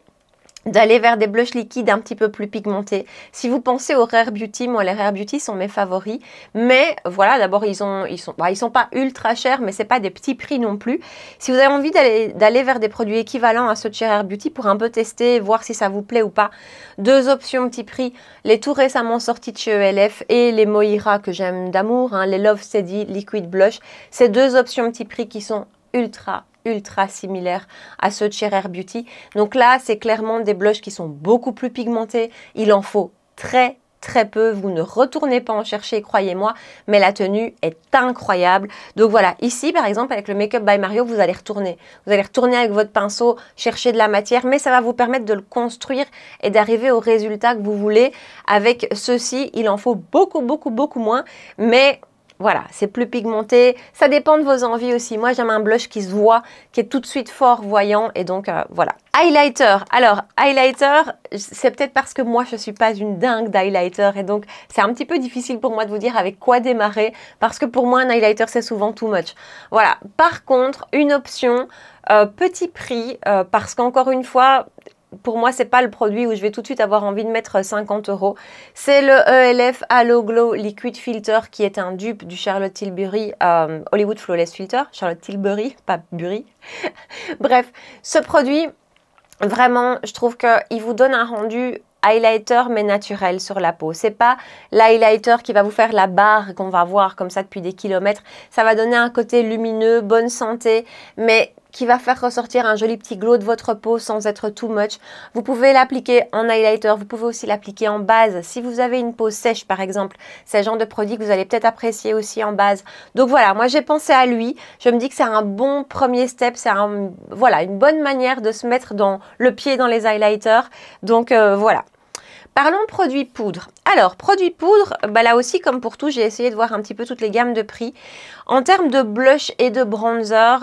d'aller vers des blushs liquides un petit peu plus pigmentés. Si vous pensez aux Rare Beauty, moi les Rare Beauty sont mes favoris, mais voilà, d'abord ils ont ils sont bah, ils sont pas ultra chers mais c'est pas des petits prix non plus. Si vous avez envie d'aller vers des produits équivalents à ceux de chez Rare Beauty pour un peu tester, voir si ça vous plaît ou pas, deux options petit prix, les tout récemment sortis de chez ELF et les Moira que j'aime d'amour, hein, les Love Steady Liquid Blush, ces deux options petit prix qui sont ultra ultra similaire à ceux de chez Air Beauty. Donc là, c'est clairement des blushs qui sont beaucoup plus pigmentés. Il en faut très très peu, vous ne retournez pas en chercher, croyez-moi, mais la tenue est incroyable. Donc voilà, ici par exemple avec le Makeup by Mario, vous allez retourner. Vous allez retourner avec votre pinceau, chercher de la matière, mais ça va vous permettre de le construire et d'arriver au résultat que vous voulez. Avec ceci, il en faut beaucoup, beaucoup, beaucoup moins, mais voilà, c'est plus pigmenté. Ça dépend de vos envies aussi. Moi, j'aime un blush qui se voit, qui est tout de suite fort, voyant. Et donc, euh, voilà. Highlighter. Alors, highlighter, c'est peut-être parce que moi, je ne suis pas une dingue d'highlighter. Et donc, c'est un petit peu difficile pour moi de vous dire avec quoi démarrer. Parce que pour moi, un highlighter, c'est souvent too much. Voilà. Par contre, une option, euh, petit prix. Euh, parce qu'encore une fois, pour moi, c'est pas le produit où je vais tout de suite avoir envie de mettre 50 euh, euros. C'est le ELF Halo Glow Liquid Filter qui est un dupe du Charlotte Tilbury euh, Hollywood Flawless Filter. Charlotte Tilbury, pas Bury. Bref, ce produit, vraiment, je trouve qu'il vous donne un rendu highlighter mais naturel sur la peau. C'est pas l'highlighter qui va vous faire la barre qu'on va voir comme ça depuis des kilomètres. Ça va donner un côté lumineux, bonne santé, mais qui va faire ressortir un joli petit glow de votre peau sans être too much. Vous pouvez l'appliquer en highlighter, vous pouvez aussi l'appliquer en base. Si vous avez une peau sèche par exemple, c'est le genre de produit que vous allez peut-être apprécier aussi en base. Donc voilà, moi j'ai pensé à lui. Je me dis que c'est un bon premier step, c'est voilà, une bonne manière de se mettre dans le pied dans les highlighters. Donc euh, voilà. Parlons produits poudre. Alors, produits poudre, bah là aussi, comme pour tout, j'ai essayé de voir un petit peu toutes les gammes de prix. En termes de blush et de bronzer,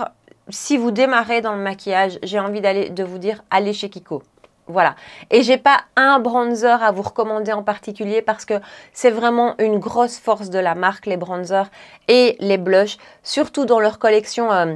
si vous démarrez dans le maquillage, j'ai envie d'aller de vous dire allez chez Kiko. Voilà. Et j'ai pas un bronzer à vous recommander en particulier parce que c'est vraiment une grosse force de la marque, les bronzers et les blushs, surtout dans leur collection euh,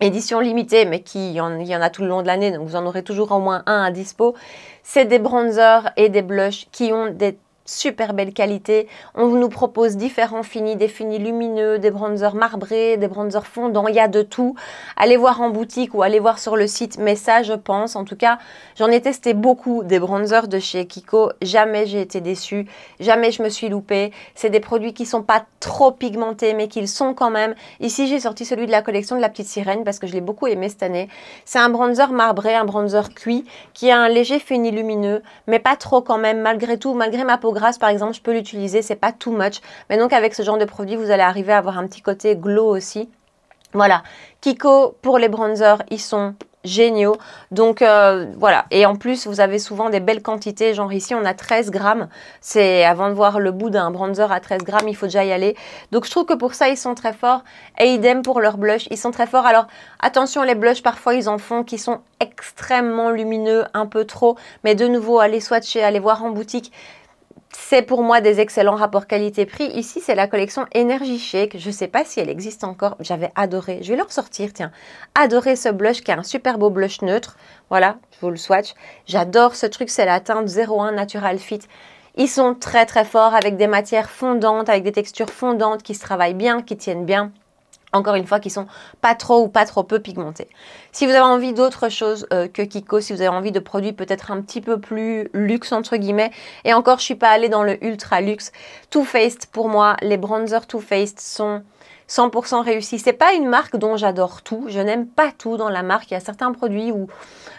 édition limitée, mais qui y en a tout le long de l'année, donc vous en aurez toujours au moins un à dispo. C'est des bronzers et des blushs qui ont des super belle qualité. On nous propose différents finis, des finis lumineux, des bronzers marbrés, des bronzers fondants, il y a de tout. Allez voir en boutique ou allez voir sur le site, mais ça je pense, en tout cas, j'en ai testé beaucoup des bronzers de chez Kiko, jamais j'ai été déçue, jamais je me suis loupée. C'est des produits qui sont pas trop pigmentés, mais qu'ils sont quand même. Ici, j'ai sorti celui de la collection de la petite sirène parce que je l'ai beaucoup aimé cette année. C'est un bronzer marbré, un bronzer cuit qui a un léger fini lumineux, mais pas trop quand même, malgré tout, malgré ma peau par exemple, je peux l'utiliser, c'est pas too much. Mais donc, avec ce genre de produit, vous allez arriver à avoir un petit côté glow aussi. Voilà. Kiko, pour les bronzers, ils sont géniaux. Donc euh, voilà, et en plus vous avez souvent des belles quantités, genre ici on a 13 grammes, c'est avant de voir le bout d'un bronzer à 13 grammes, il faut déjà y aller. Donc je trouve que pour ça ils sont très forts, et idem pour leurs blushs, ils sont très forts. Alors attention les blushs, parfois ils en font qui sont extrêmement lumineux, un peu trop, mais de nouveau allez swatcher, allez voir en boutique, c'est pour moi des excellents rapports qualité-prix. Ici, c'est la collection Energy Shake. Je ne sais pas si elle existe encore. J'avais adoré. Je vais le ressortir. tiens. Adoré ce blush qui est un super beau blush neutre. Voilà, je vous le swatch. J'adore ce truc, c'est la teinte 01 Natural Fit. Ils sont très très forts avec des matières fondantes, avec des textures fondantes qui se travaillent bien, qui tiennent bien encore une fois, qui sont pas trop ou pas trop peu pigmentés. Si vous avez envie d'autres choses euh, que Kiko, si vous avez envie de produits peut-être un petit peu plus luxe entre guillemets, et encore je suis pas allée dans le ultra luxe, Too Faced pour moi, les bronzers Too Faced sont 100% réussis. C'est pas une marque dont j'adore tout, je n'aime pas tout dans la marque, il y a certains produits où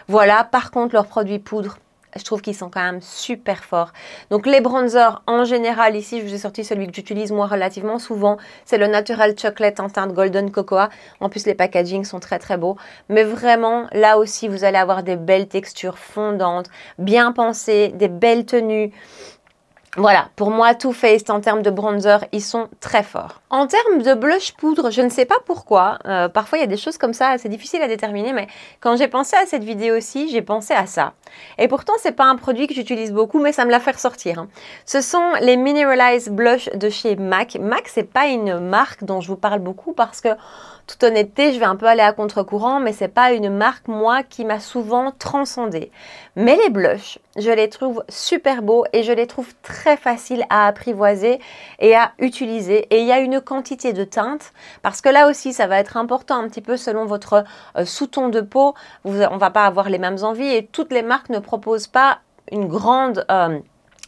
voilà, par contre leurs produits poudres je trouve qu'ils sont quand même super forts. Donc les bronzers, en général, ici, je vous ai sorti celui que j'utilise moi relativement souvent. C'est le Natural Chocolate en teinte Golden Cocoa. En plus, les packagings sont très très beaux. Mais vraiment, là aussi, vous allez avoir des belles textures fondantes, bien pensées, des belles tenues. Voilà, pour moi, Too Faced en termes de bronzer, ils sont très forts. En termes de blush poudre, je ne sais pas pourquoi, euh, parfois il y a des choses comme ça, c'est difficile à déterminer, mais quand j'ai pensé à cette vidéo aussi, j'ai pensé à ça. Et pourtant, c'est pas un produit que j'utilise beaucoup, mais ça me l'a fait ressortir. Hein. Ce sont les Mineralize Blush de chez MAC. MAC, c'est pas une marque dont je vous parle beaucoup parce que toute honnêteté, je vais un peu aller à contre-courant, mais c'est pas une marque, moi, qui m'a souvent transcendée. Mais les blushs, je les trouve super beaux et je les trouve très faciles à apprivoiser et à utiliser. Et il y a une quantité de teintes, parce que là aussi, ça va être important un petit peu selon votre euh, sous-ton de peau. Vous, on va pas avoir les mêmes envies et toutes les marques ne proposent pas une grande... Euh,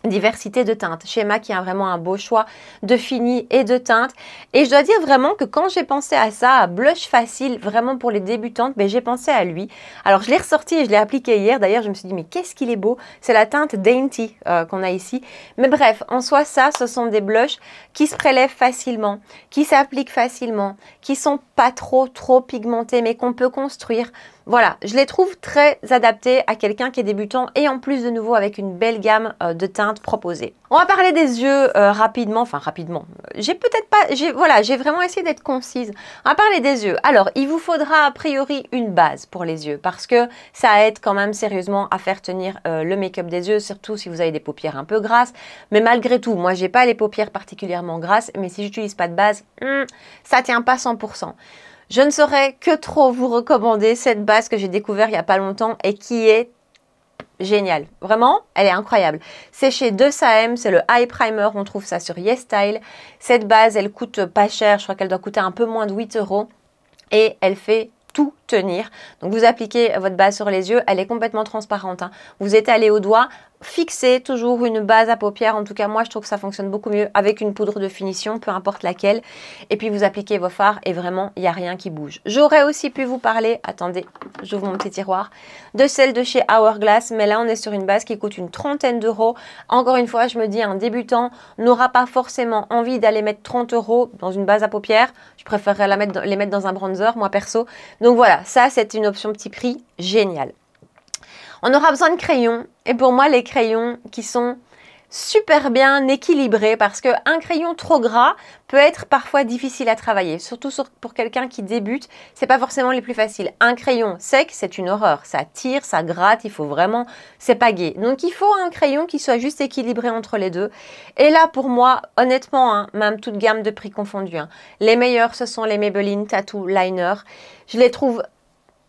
diversité de teintes. schéma qui a vraiment un beau choix de fini et de teintes. Et je dois dire vraiment que quand j'ai pensé à ça, à blush facile, vraiment pour les débutantes, mais ben, j'ai pensé à lui. Alors, je l'ai ressorti et je l'ai appliqué hier. D'ailleurs, je me suis dit, mais qu'est-ce qu'il est beau C'est la teinte Dainty euh, qu'on a ici. Mais bref, en soi, ça, ce sont des blushs qui se prélèvent facilement, qui s'appliquent facilement, qui sont pas trop, trop pigmentés, mais qu'on peut construire voilà, je les trouve très adaptés à quelqu'un qui est débutant et en plus de nouveau avec une belle gamme euh, de teintes proposées. On va parler des yeux euh, rapidement, enfin rapidement. J'ai peut-être pas, voilà, j'ai vraiment essayé d'être concise. On va parler des yeux. Alors, il vous faudra a priori une base pour les yeux parce que ça aide quand même sérieusement à faire tenir euh, le make-up des yeux, surtout si vous avez des paupières un peu grasses. Mais malgré tout, moi j'ai pas les paupières particulièrement grasses, mais si j'utilise pas de base, hmm, ça tient pas 100%. Je ne saurais que trop vous recommander cette base que j'ai découverte il n'y a pas longtemps et qui est géniale. Vraiment, elle est incroyable. C'est chez 2SAM, c'est le Eye Primer, on trouve ça sur YesStyle. Cette base, elle coûte pas cher, je crois qu'elle doit coûter un peu moins de 8 euros et elle fait tout. Donc vous appliquez votre base sur les yeux, elle est complètement transparente. Hein. Vous étalez au doigt, fixez toujours une base à paupières. En tout cas, moi, je trouve que ça fonctionne beaucoup mieux avec une poudre de finition, peu importe laquelle. Et puis, vous appliquez vos fards et vraiment, il n'y a rien qui bouge. J'aurais aussi pu vous parler, attendez, j'ouvre mon petit tiroir, de celle de chez Hourglass. Mais là, on est sur une base qui coûte une trentaine d'euros. Encore une fois, je me dis, un débutant n'aura pas forcément envie d'aller mettre 30 euros dans une base à paupières. Je préférerais les mettre dans un bronzer, moi perso. Donc voilà, ça c'est une option petit prix génial On aura besoin de crayons et pour moi les crayons qui sont super bien équilibré parce qu'un crayon trop gras peut être parfois difficile à travailler, surtout pour quelqu'un qui débute, c'est pas forcément les plus faciles. Un crayon sec, c'est une horreur, ça tire, ça gratte, il faut vraiment, c'est pas gay. Donc il faut un crayon qui soit juste équilibré entre les deux. Et là pour moi, honnêtement, hein, même toute gamme de prix confondus, hein, les meilleurs ce sont les Maybelline Tattoo Liner. Je les trouve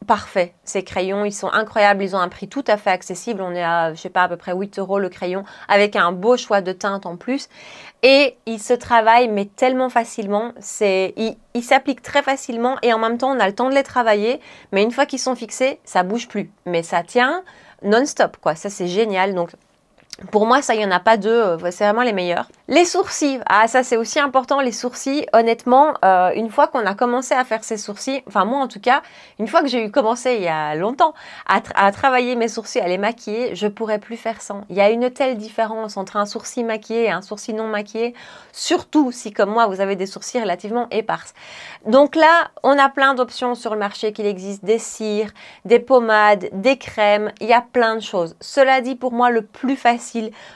parfait, ces crayons. Ils sont incroyables, ils ont un prix tout à fait accessible. On est à, je sais pas, à peu près 8 euros le crayon, avec un beau choix de teintes en plus. Et ils se travaillent, mais tellement facilement. C'est, ils s'appliquent très facilement et en même temps, on a le temps de les travailler. Mais une fois qu'ils sont fixés, ça bouge plus. Mais ça tient non-stop, quoi. Ça, c'est génial. Donc, pour moi, ça, il n'y en a pas deux, euh, c'est vraiment les meilleurs. Les sourcils, ah ça c'est aussi important, les sourcils, honnêtement, euh, une fois qu'on a commencé à faire ses sourcils, enfin moi en tout cas, une fois que j'ai eu commencé il y a longtemps à, travailler mes sourcils, à les maquiller, je pourrais plus faire sans. Il y a une telle différence entre un sourcil maquillé et un sourcil non maquillé, surtout si comme moi vous avez des sourcils relativement éparses. Donc là, on a plein d'options sur le marché qu'il existe, des cires, des pommades, des crèmes, il y a plein de choses. Cela dit, pour moi, le plus facile,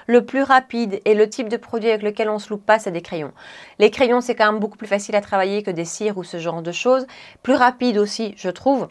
le plus rapide et le type de produit avec lequel on se loupe pas, c'est des crayons. Les crayons, c'est quand même beaucoup plus facile à travailler que des cires ou ce genre de choses. Plus rapide aussi, je trouve.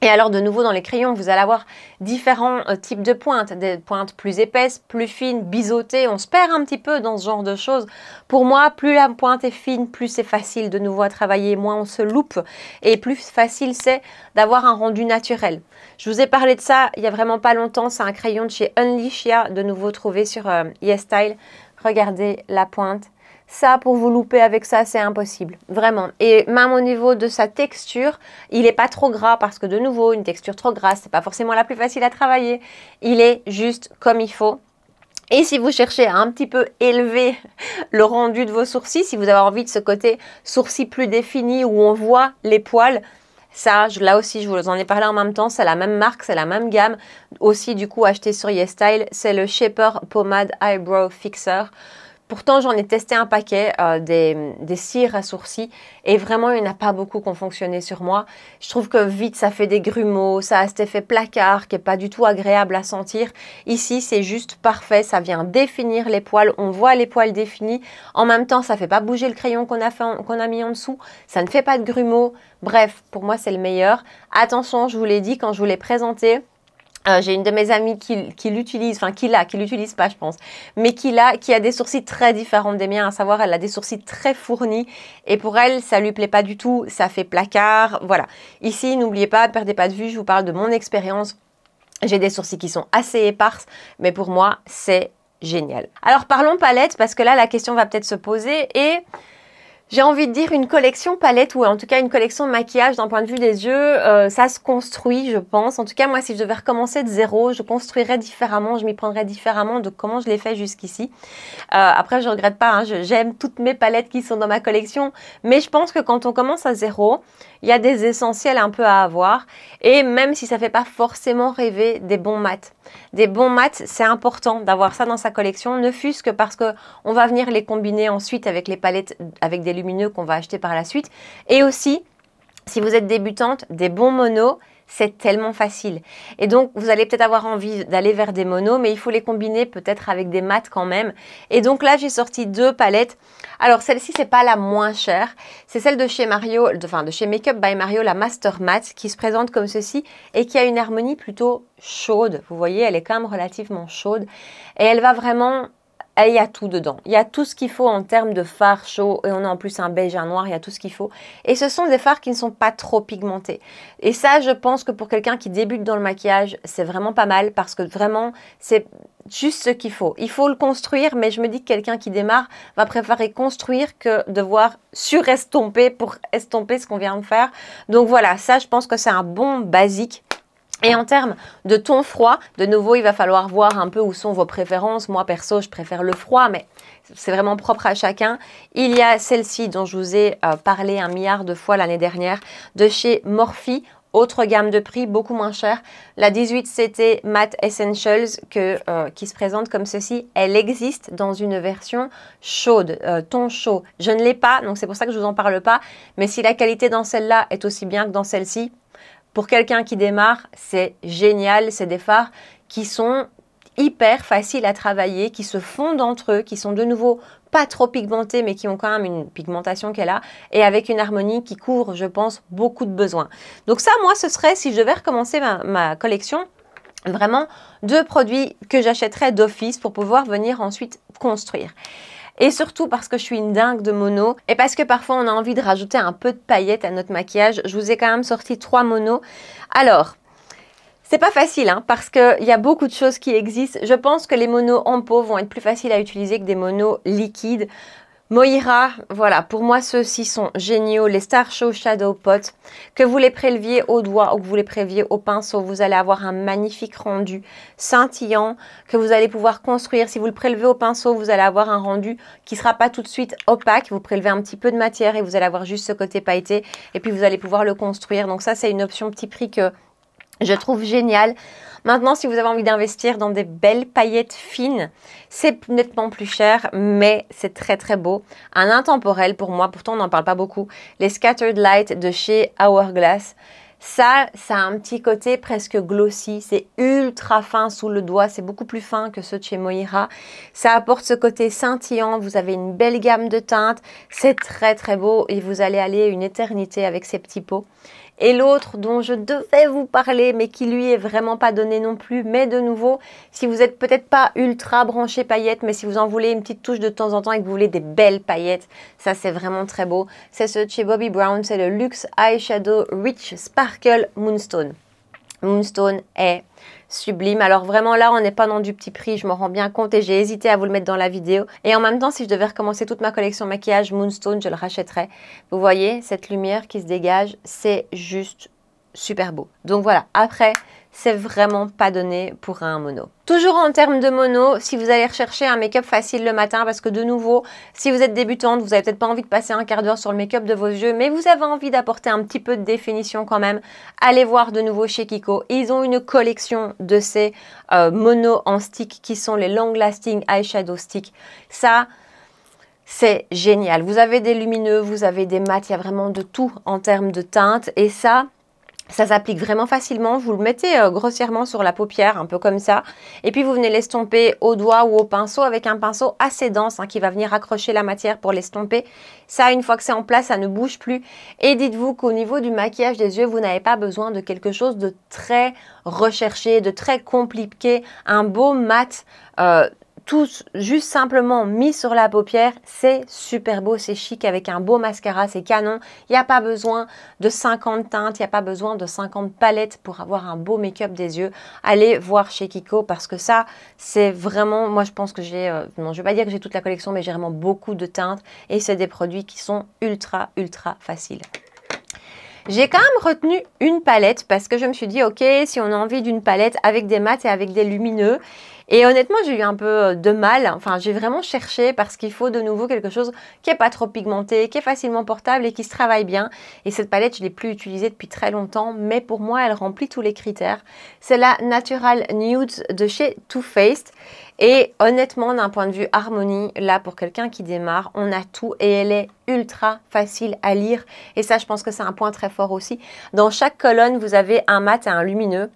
Et alors de nouveau dans les crayons, vous allez avoir différents euh, types de pointes, des pointes plus épaisses, plus fines, biseautées, on se perd un petit peu dans ce genre de choses. Pour moi, plus la pointe est fine, plus c'est facile de nouveau à travailler, moins on se loupe et plus facile c'est d'avoir un rendu naturel. Je vous ai parlé de ça il n'y a vraiment pas longtemps, c'est un crayon de chez Unleashia, de nouveau trouvé sur YesStyle. Euh, Regardez la pointe, ça pour vous louper avec ça, c'est impossible, vraiment. Et même au niveau de sa texture, il n'est pas trop gras parce que de nouveau, une texture trop grasse, c'est pas forcément la plus facile à travailler. Il est juste comme il faut. Et si vous cherchez à un petit peu élever le rendu de vos sourcils, si vous avez envie de ce côté sourcils plus défini où on voit les poils, ça, là aussi, je vous en ai parlé en même temps, c'est la même marque, c'est la même gamme. Aussi, du coup, acheté sur YesStyle, c'est le Shaper Pomade Eyebrow Fixer. Pourtant, j'en ai testé un paquet euh, des, cires à sourcils et vraiment, il n'y en a pas beaucoup qui ont fonctionné sur moi. Je trouve que vite, ça fait des grumeaux, ça a cet effet placard qui n'est pas du tout agréable à sentir. Ici, c'est juste parfait, ça vient définir les poils, on voit les poils définis. En même temps, ça ne fait pas bouger le crayon qu'on a, a, mis en dessous, ça ne fait pas de grumeaux. Bref, pour moi, c'est le meilleur. Attention, je vous l'ai dit quand je vous l'ai présenté, euh, j'ai une de mes amies qui, l'utilise, enfin qui l'a, qui l'utilise pas, je pense, mais qui l'a, qui a des sourcils très différents des miens, à savoir elle a des sourcils très fournis et pour elle ça lui plaît pas du tout, ça fait placard, voilà. Ici n'oubliez pas, perdez pas de vue, je vous parle de mon expérience. J'ai des sourcils qui sont assez éparses, mais pour moi c'est génial. Alors parlons palette parce que là la question va peut-être se poser et j'ai envie de dire une collection palette ou en tout cas une collection de maquillage d'un point de vue des yeux, euh, ça se construit, je pense. En tout cas, moi, si je devais recommencer de zéro, je construirais différemment, je m'y prendrais différemment de comment je l'ai fait jusqu'ici. Euh, après, je ne regrette pas, hein, j'aime toutes mes palettes qui sont dans ma collection, mais je pense que quand on commence à zéro, il y a des essentiels un peu à avoir et même si ça fait pas forcément rêver des bons mats. Des bons mats, c'est important d'avoir ça dans sa collection, ne fût-ce que parce que on va venir les combiner ensuite avec les palettes, avec des lumineux qu'on va acheter par la suite. Et aussi, si vous êtes débutante, des bons monos, c'est tellement facile. Et donc, vous allez peut-être avoir envie d'aller vers des monos, mais il faut les combiner peut-être avec des mats quand même. Et donc là, j'ai sorti deux palettes. Alors, celle-ci, c'est pas la moins chère. C'est celle de chez Mario, de, enfin, de chez Makeup by Mario, la Master Matte, qui se présente comme ceci et qui a une harmonie plutôt chaude. Vous voyez, elle est quand même relativement chaude. Et elle va vraiment eh, il y a tout dedans. Il y a tout ce qu'il faut en termes de fards chauds Et on a en plus un beige, un noir, il y a tout ce qu'il faut. Et ce sont des fards qui ne sont pas trop pigmentés. Et ça, je pense que pour quelqu'un qui débute dans le maquillage, c'est vraiment pas mal parce que vraiment, c'est juste ce qu'il faut. Il faut le construire, mais je me dis que quelqu'un qui démarre va préférer construire que devoir surestomper pour estomper ce qu'on vient de faire. Donc voilà, ça, je pense que c'est un bon basique et en termes de ton froid, de nouveau, il va falloir voir un peu où sont vos préférences. Moi, perso, je préfère le froid, mais c'est vraiment propre à chacun. Il y a celle-ci dont je vous ai euh, parlé un milliard de fois l'année dernière, de chez Morphe. Autre gamme de prix, beaucoup moins chère. La 18CT Matte Essentials euh, qui se présente comme ceci, elle existe dans une version chaude, euh, ton chaud. Je ne l'ai pas, donc c'est pour ça que je ne vous en parle pas. Mais si la qualité dans celle-là est aussi bien que dans celle-ci, pour quelqu'un qui démarre, c'est génial. C'est des phares qui sont hyper faciles à travailler, qui se fondent entre eux, qui sont de nouveau pas trop pigmentés, mais qui ont quand même une pigmentation qu'elle a, et avec une harmonie qui couvre, je pense, beaucoup de besoins. Donc ça, moi, ce serait, si je devais recommencer ma, ma collection, vraiment deux produits que j'achèterais d'office pour pouvoir venir ensuite construire et surtout parce que je suis une dingue de mono et parce que parfois on a envie de rajouter un peu de paillettes à notre maquillage. Je vous ai quand même sorti trois monos. Alors, c'est pas facile hein, parce qu'il y a beaucoup de choses qui existent. Je pense que les monos en peau vont être plus faciles à utiliser que des monos liquides. Moira, voilà, pour moi ceux-ci sont géniaux, les Starshow Shadow Pot. Que vous les préleviez au doigt ou que vous les préleviez au pinceau, vous allez avoir un magnifique rendu scintillant que vous allez pouvoir construire. Si vous le prélevez au pinceau, vous allez avoir un rendu qui ne sera pas tout de suite opaque. Vous prélevez un petit peu de matière et vous allez avoir juste ce côté pailleté et puis vous allez pouvoir le construire. Donc ça, c'est une option petit prix que je trouve génial. Maintenant, si vous avez envie d'investir dans des belles paillettes fines, c'est nettement plus cher, mais c'est très très beau. Un intemporel pour moi, pourtant on n'en parle pas beaucoup, les Scattered Light de chez Hourglass. Ça, ça a un petit côté presque glossy, c'est ultra fin sous le doigt, c'est beaucoup plus fin que ceux de chez Moira. Ça apporte ce côté scintillant, vous avez une belle gamme de teintes, c'est très très beau et vous allez aller une éternité avec ces petits pots et l'autre dont je devais vous parler mais qui lui est vraiment pas donné non plus. Mais de nouveau, si vous n'êtes peut-être pas ultra branché paillettes, mais si vous en voulez une petite touche de temps en temps et que vous voulez des belles paillettes, ça c'est vraiment très beau. C'est ce chez Bobby Brown, c'est le Luxe Eyeshadow Rich Sparkle Moonstone. Moonstone est sublime. Alors vraiment là, on n'est pas dans du petit prix, je m'en rends bien compte et j'ai hésité à vous le mettre dans la vidéo. Et en même temps, si je devais recommencer toute ma collection maquillage Moonstone, je le rachèterais. Vous voyez, cette lumière qui se dégage, c'est juste super beau. Donc voilà, après, c'est vraiment pas donné pour un mono. Toujours en termes de mono, si vous allez rechercher un make-up facile le matin, parce que de nouveau, si vous êtes débutante, vous n'avez peut-être pas envie de passer un quart d'heure sur le make-up de vos yeux, mais vous avez envie d'apporter un petit peu de définition quand même, allez voir de nouveau chez Kiko. Ils ont une collection de ces euh, mono monos en stick qui sont les Long Lasting Eyeshadow Stick. Ça, c'est génial. Vous avez des lumineux, vous avez des mats, il y a vraiment de tout en termes de teintes. Et ça, ça s'applique vraiment facilement, vous le mettez euh, grossièrement sur la paupière, un peu comme ça. Et puis vous venez l'estomper au doigt ou au pinceau avec un pinceau assez dense hein, qui va venir accrocher la matière pour l'estomper. Ça, une fois que c'est en place, ça ne bouge plus. Et dites-vous qu'au niveau du maquillage des yeux, vous n'avez pas besoin de quelque chose de très recherché, de très compliqué. Un beau mat euh, tous juste simplement mis sur la paupière, c'est super beau, c'est chic avec un beau mascara, c'est canon. Il n'y a pas besoin de 50 teintes, il n'y a pas besoin de 50 palettes pour avoir un beau make-up des yeux. Allez voir chez Kiko parce que ça, c'est vraiment, moi je pense que j'ai, euh, non je vais pas dire que j'ai toute la collection, mais j'ai vraiment beaucoup de teintes et c'est des produits qui sont ultra, ultra faciles. J'ai quand même retenu une palette parce que je me suis dit, ok, si on a envie d'une palette avec des mats et avec des lumineux, et honnêtement, j'ai eu un peu euh, de mal. Enfin, j'ai vraiment cherché parce qu'il faut de nouveau quelque chose qui n'est pas trop pigmenté, qui est facilement portable et qui se travaille bien. Et cette palette, je ne l'ai plus utilisée depuis très longtemps, mais pour moi, elle remplit tous les critères. C'est la Natural Nudes de chez Too Faced. Et honnêtement, d'un point de vue harmonie, là, pour quelqu'un qui démarre, on a tout et elle est ultra facile à lire. Et ça, je pense que c'est un point très fort aussi. Dans chaque colonne, vous avez un mat et un lumineux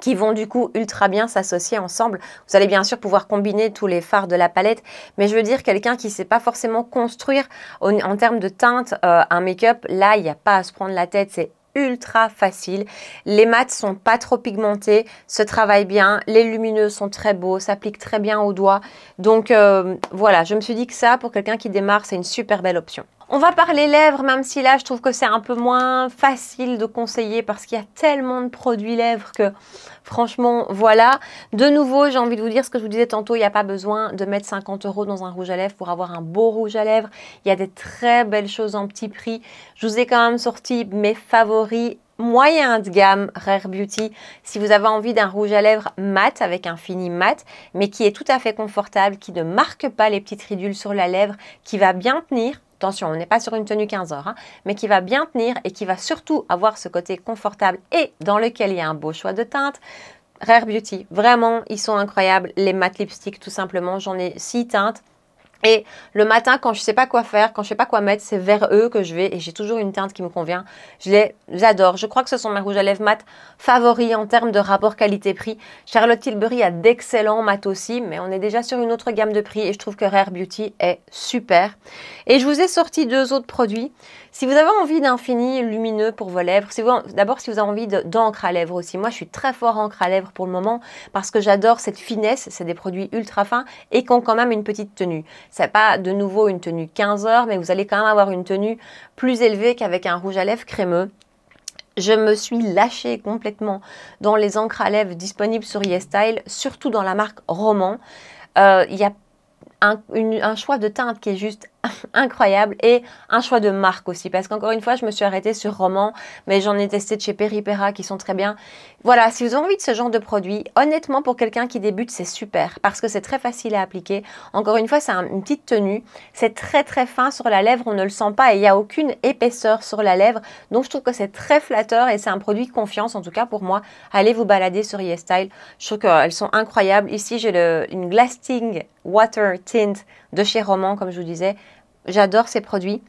qui vont du coup ultra bien s'associer ensemble. Vous allez bien sûr pouvoir combiner tous les phares de la palette, mais je veux dire quelqu'un qui ne sait pas forcément construire en, termes de teinte euh, un make-up, là il n'y a pas à se prendre la tête, c'est ultra facile. Les mats sont pas trop pigmentés, se travaillent bien, les lumineux sont très beaux, s'appliquent très bien aux doigts. Donc euh, voilà, je me suis dit que ça, pour quelqu'un qui démarre, c'est une super belle option. On va parler lèvres, même si là, je trouve que c'est un peu moins facile de conseiller parce qu'il y a tellement de produits lèvres que franchement, voilà. De nouveau, j'ai envie de vous dire ce que je vous disais tantôt, il n'y a pas besoin de mettre 50 euros dans un rouge à lèvres pour avoir un beau rouge à lèvres. Il y a des très belles choses en petit prix. Je vous ai quand même sorti mes favoris moyens de gamme Rare Beauty si vous avez envie d'un rouge à lèvres mat avec un fini mat mais qui est tout à fait confortable, qui ne marque pas les petites ridules sur la lèvre, qui va bien tenir attention, on n'est pas sur une tenue 15 heures, hein, mais qui va bien tenir et qui va surtout avoir ce côté confortable et dans lequel il y a un beau choix de teintes. Rare Beauty, vraiment, ils sont incroyables. Les matte lipsticks, tout simplement, j'en ai 6 teintes. Et le matin, quand je ne sais pas quoi faire, quand je ne sais pas quoi mettre, c'est vers eux que je vais et j'ai toujours une teinte qui me convient. Je les adore. Je crois que ce sont mes rouges à lèvres mat favoris en termes de rapport qualité-prix. Charlotte Tilbury a d'excellents mats aussi, mais on est déjà sur une autre gamme de prix et je trouve que Rare Beauty est super. Et je vous ai sorti deux autres produits si vous avez envie d'infini lumineux pour vos lèvres, d'abord si vous avez envie d'encre à lèvres aussi, moi je suis très fort encre à lèvres pour le moment parce que j'adore cette finesse, c'est des produits ultra fins et qui ont quand même une petite tenue. C'est pas de nouveau une tenue 15 heures, mais vous allez quand même avoir une tenue plus élevée qu'avec un rouge à lèvres crémeux. Je me suis lâchée complètement dans les encres à lèvres disponibles sur YesStyle, surtout dans la marque Roman. Euh, il y a un, un choix de teinte qui est juste incroyable et un choix de marque aussi parce qu'encore une fois je me suis arrêtée sur Roman mais j'en ai testé de chez Peripera qui sont très bien voilà si vous avez envie de ce genre de produit honnêtement pour quelqu'un qui débute c'est super parce que c'est très facile à appliquer encore une fois c'est une petite tenue c'est très très fin sur la lèvre on ne le sent pas et il n'y a aucune épaisseur sur la lèvre donc je trouve que c'est très flatteur et c'est un produit de confiance en tout cas pour moi allez vous balader sur YesStyle je trouve qu'elles sont incroyables ici j'ai une Glasting Water Tint de chez Roman comme je vous disais J'adore ces produits.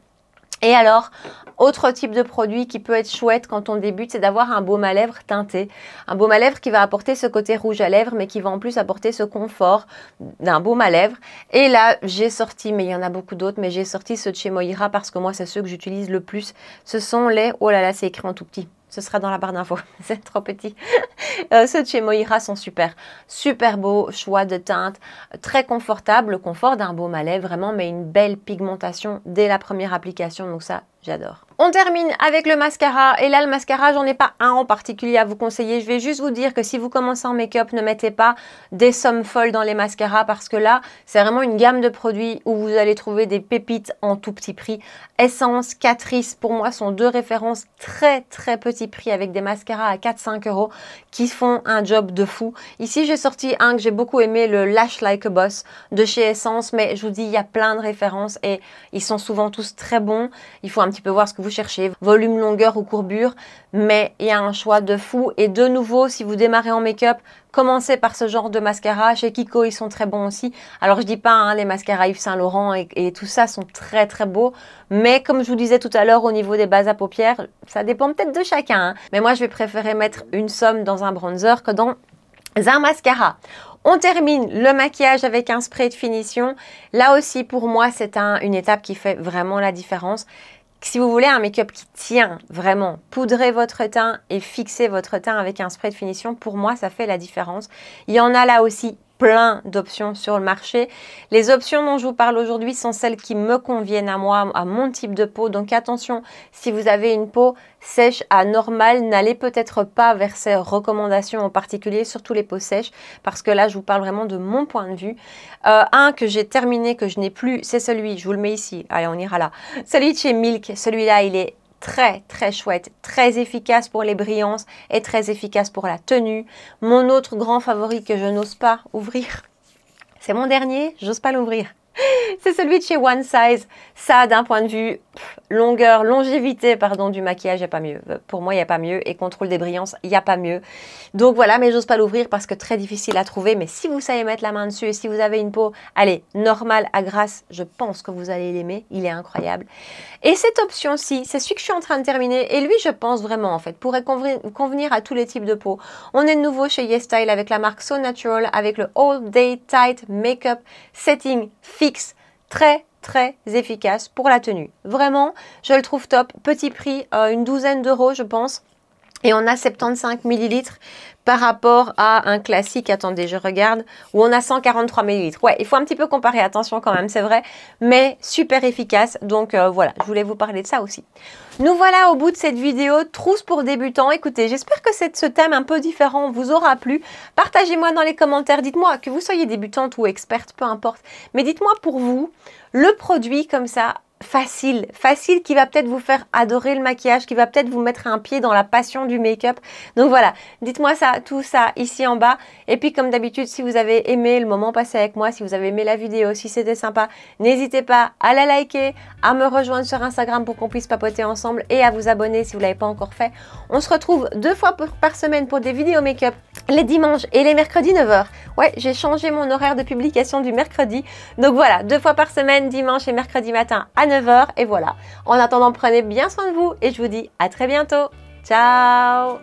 Et alors, autre type de produit qui peut être chouette quand on débute, c'est d'avoir un baume à lèvres teinté. Un baume à lèvres qui va apporter ce côté rouge à lèvres, mais qui va en plus apporter ce confort d'un baume à lèvres. Et là, j'ai sorti, mais il y en a beaucoup d'autres, mais j'ai sorti ceux de chez Moira parce que moi, c'est ceux que j'utilise le plus. Ce sont les, oh là là, c'est écrit en tout petit, ce sera dans la barre d'infos, c'est trop petit. Euh, ceux de chez Moira sont super. Super beau choix de teinte, très confortable, le confort d'un beau malais, vraiment, mais une belle pigmentation dès la première application, donc ça, J'adore. On termine avec le mascara. Et là, le mascara, j'en ai pas un en particulier à vous conseiller. Je vais juste vous dire que si vous commencez en make-up, ne mettez pas des sommes folles dans les mascaras parce que là, c'est vraiment une gamme de produits où vous allez trouver des pépites en tout petit prix. Essence, Catrice, pour moi, sont deux références très, très petit prix avec des mascaras à 4-5 euros qui font un job de fou. Ici, j'ai sorti un que j'ai beaucoup aimé, le Lash Like a Boss de chez Essence. Mais je vous dis, il y a plein de références et ils sont souvent tous très bons. Il faut un un petit peu voir ce que vous cherchez, volume, longueur ou courbure, mais il y a un choix de fou. Et de nouveau, si vous démarrez en make-up, commencez par ce genre de mascara. Chez Kiko, ils sont très bons aussi. Alors je dis pas, hein, les mascaras Yves Saint Laurent et, tout ça sont très très beaux, mais comme je vous disais tout à l'heure au niveau des bases à paupières, ça dépend peut-être de chacun. Hein. Mais moi, je vais préférer mettre une somme dans un bronzer que dans un mascara. On termine le maquillage avec un spray de finition. Là aussi, pour moi, c'est une étape qui fait vraiment la différence si vous voulez un make-up qui tient vraiment, poudrez votre teint et fixez votre teint avec un spray de finition, pour moi ça fait la différence. Il y en a là aussi plein d'options sur le marché. Les options dont je vous parle aujourd'hui sont celles qui me conviennent à moi, à mon type de peau. Donc attention, si vous avez une peau sèche à normale, n'allez peut-être pas vers ces recommandations en particulier, surtout les peaux sèches, parce que là, je vous parle vraiment de mon point de vue. Euh, un que j'ai terminé, que je n'ai plus, c'est celui, je vous le mets ici, allez, on ira là. Celui de chez Milk, celui-là, il est très très chouette, très efficace pour les brillances et très efficace pour la tenue. Mon autre grand favori que je n'ose pas ouvrir, c'est mon dernier, j'ose pas l'ouvrir. C'est celui de chez One Size. Ça, d'un point de vue longueur, longévité, pardon, du maquillage, il n'y a pas mieux. Pour moi, il n'y a pas mieux. Et contrôle des brillances, il n'y a pas mieux. Donc voilà, mais j'ose pas l'ouvrir parce que très difficile à trouver. Mais si vous savez mettre la main dessus et si vous avez une peau, allez, normale à grasse, je pense que vous allez l'aimer. Il est incroyable. Et cette option-ci, c'est celui que je suis en train de terminer. Et lui, je pense vraiment, en fait, pourrait convenir à tous les types de peau. On est de nouveau chez YesStyle Style avec la marque So Natural, avec le All Day Tight Makeup Setting Fix, Très très efficace pour la tenue. Vraiment, je le trouve top. Petit prix, euh, une douzaine d'euros, je pense. Et on a 75 millilitres par rapport à un classique, attendez, je regarde, où on a 143 millilitres. Ouais, il faut un petit peu comparer, attention quand même, c'est vrai, mais super efficace. Donc euh, voilà, je voulais vous parler de ça aussi. Nous voilà au bout de cette vidéo, trousse pour débutants. Écoutez, j'espère que ce thème un peu différent vous aura plu. Partagez-moi dans les commentaires, dites-moi, que vous soyez débutante ou experte, peu importe, mais dites-moi pour vous, le produit comme ça, facile, facile qui va peut-être vous faire adorer le maquillage, qui va peut-être vous mettre un pied dans la passion du make-up. Donc voilà, dites-moi ça, tout ça ici en bas. Et puis comme d'habitude, si vous avez aimé le moment passé avec moi, si vous avez aimé la vidéo, si c'était sympa, n'hésitez pas à la liker, à me rejoindre sur Instagram pour qu'on puisse papoter ensemble et à vous abonner si vous ne l'avez pas encore fait. On se retrouve deux fois par semaine pour des vidéos make-up, les dimanches et les mercredis 9h. Ouais, j'ai changé mon horaire de publication du mercredi. Donc voilà, deux fois par semaine, dimanche et mercredi matin à heures Et voilà. En attendant, prenez bien soin de vous et je vous dis à très bientôt. Ciao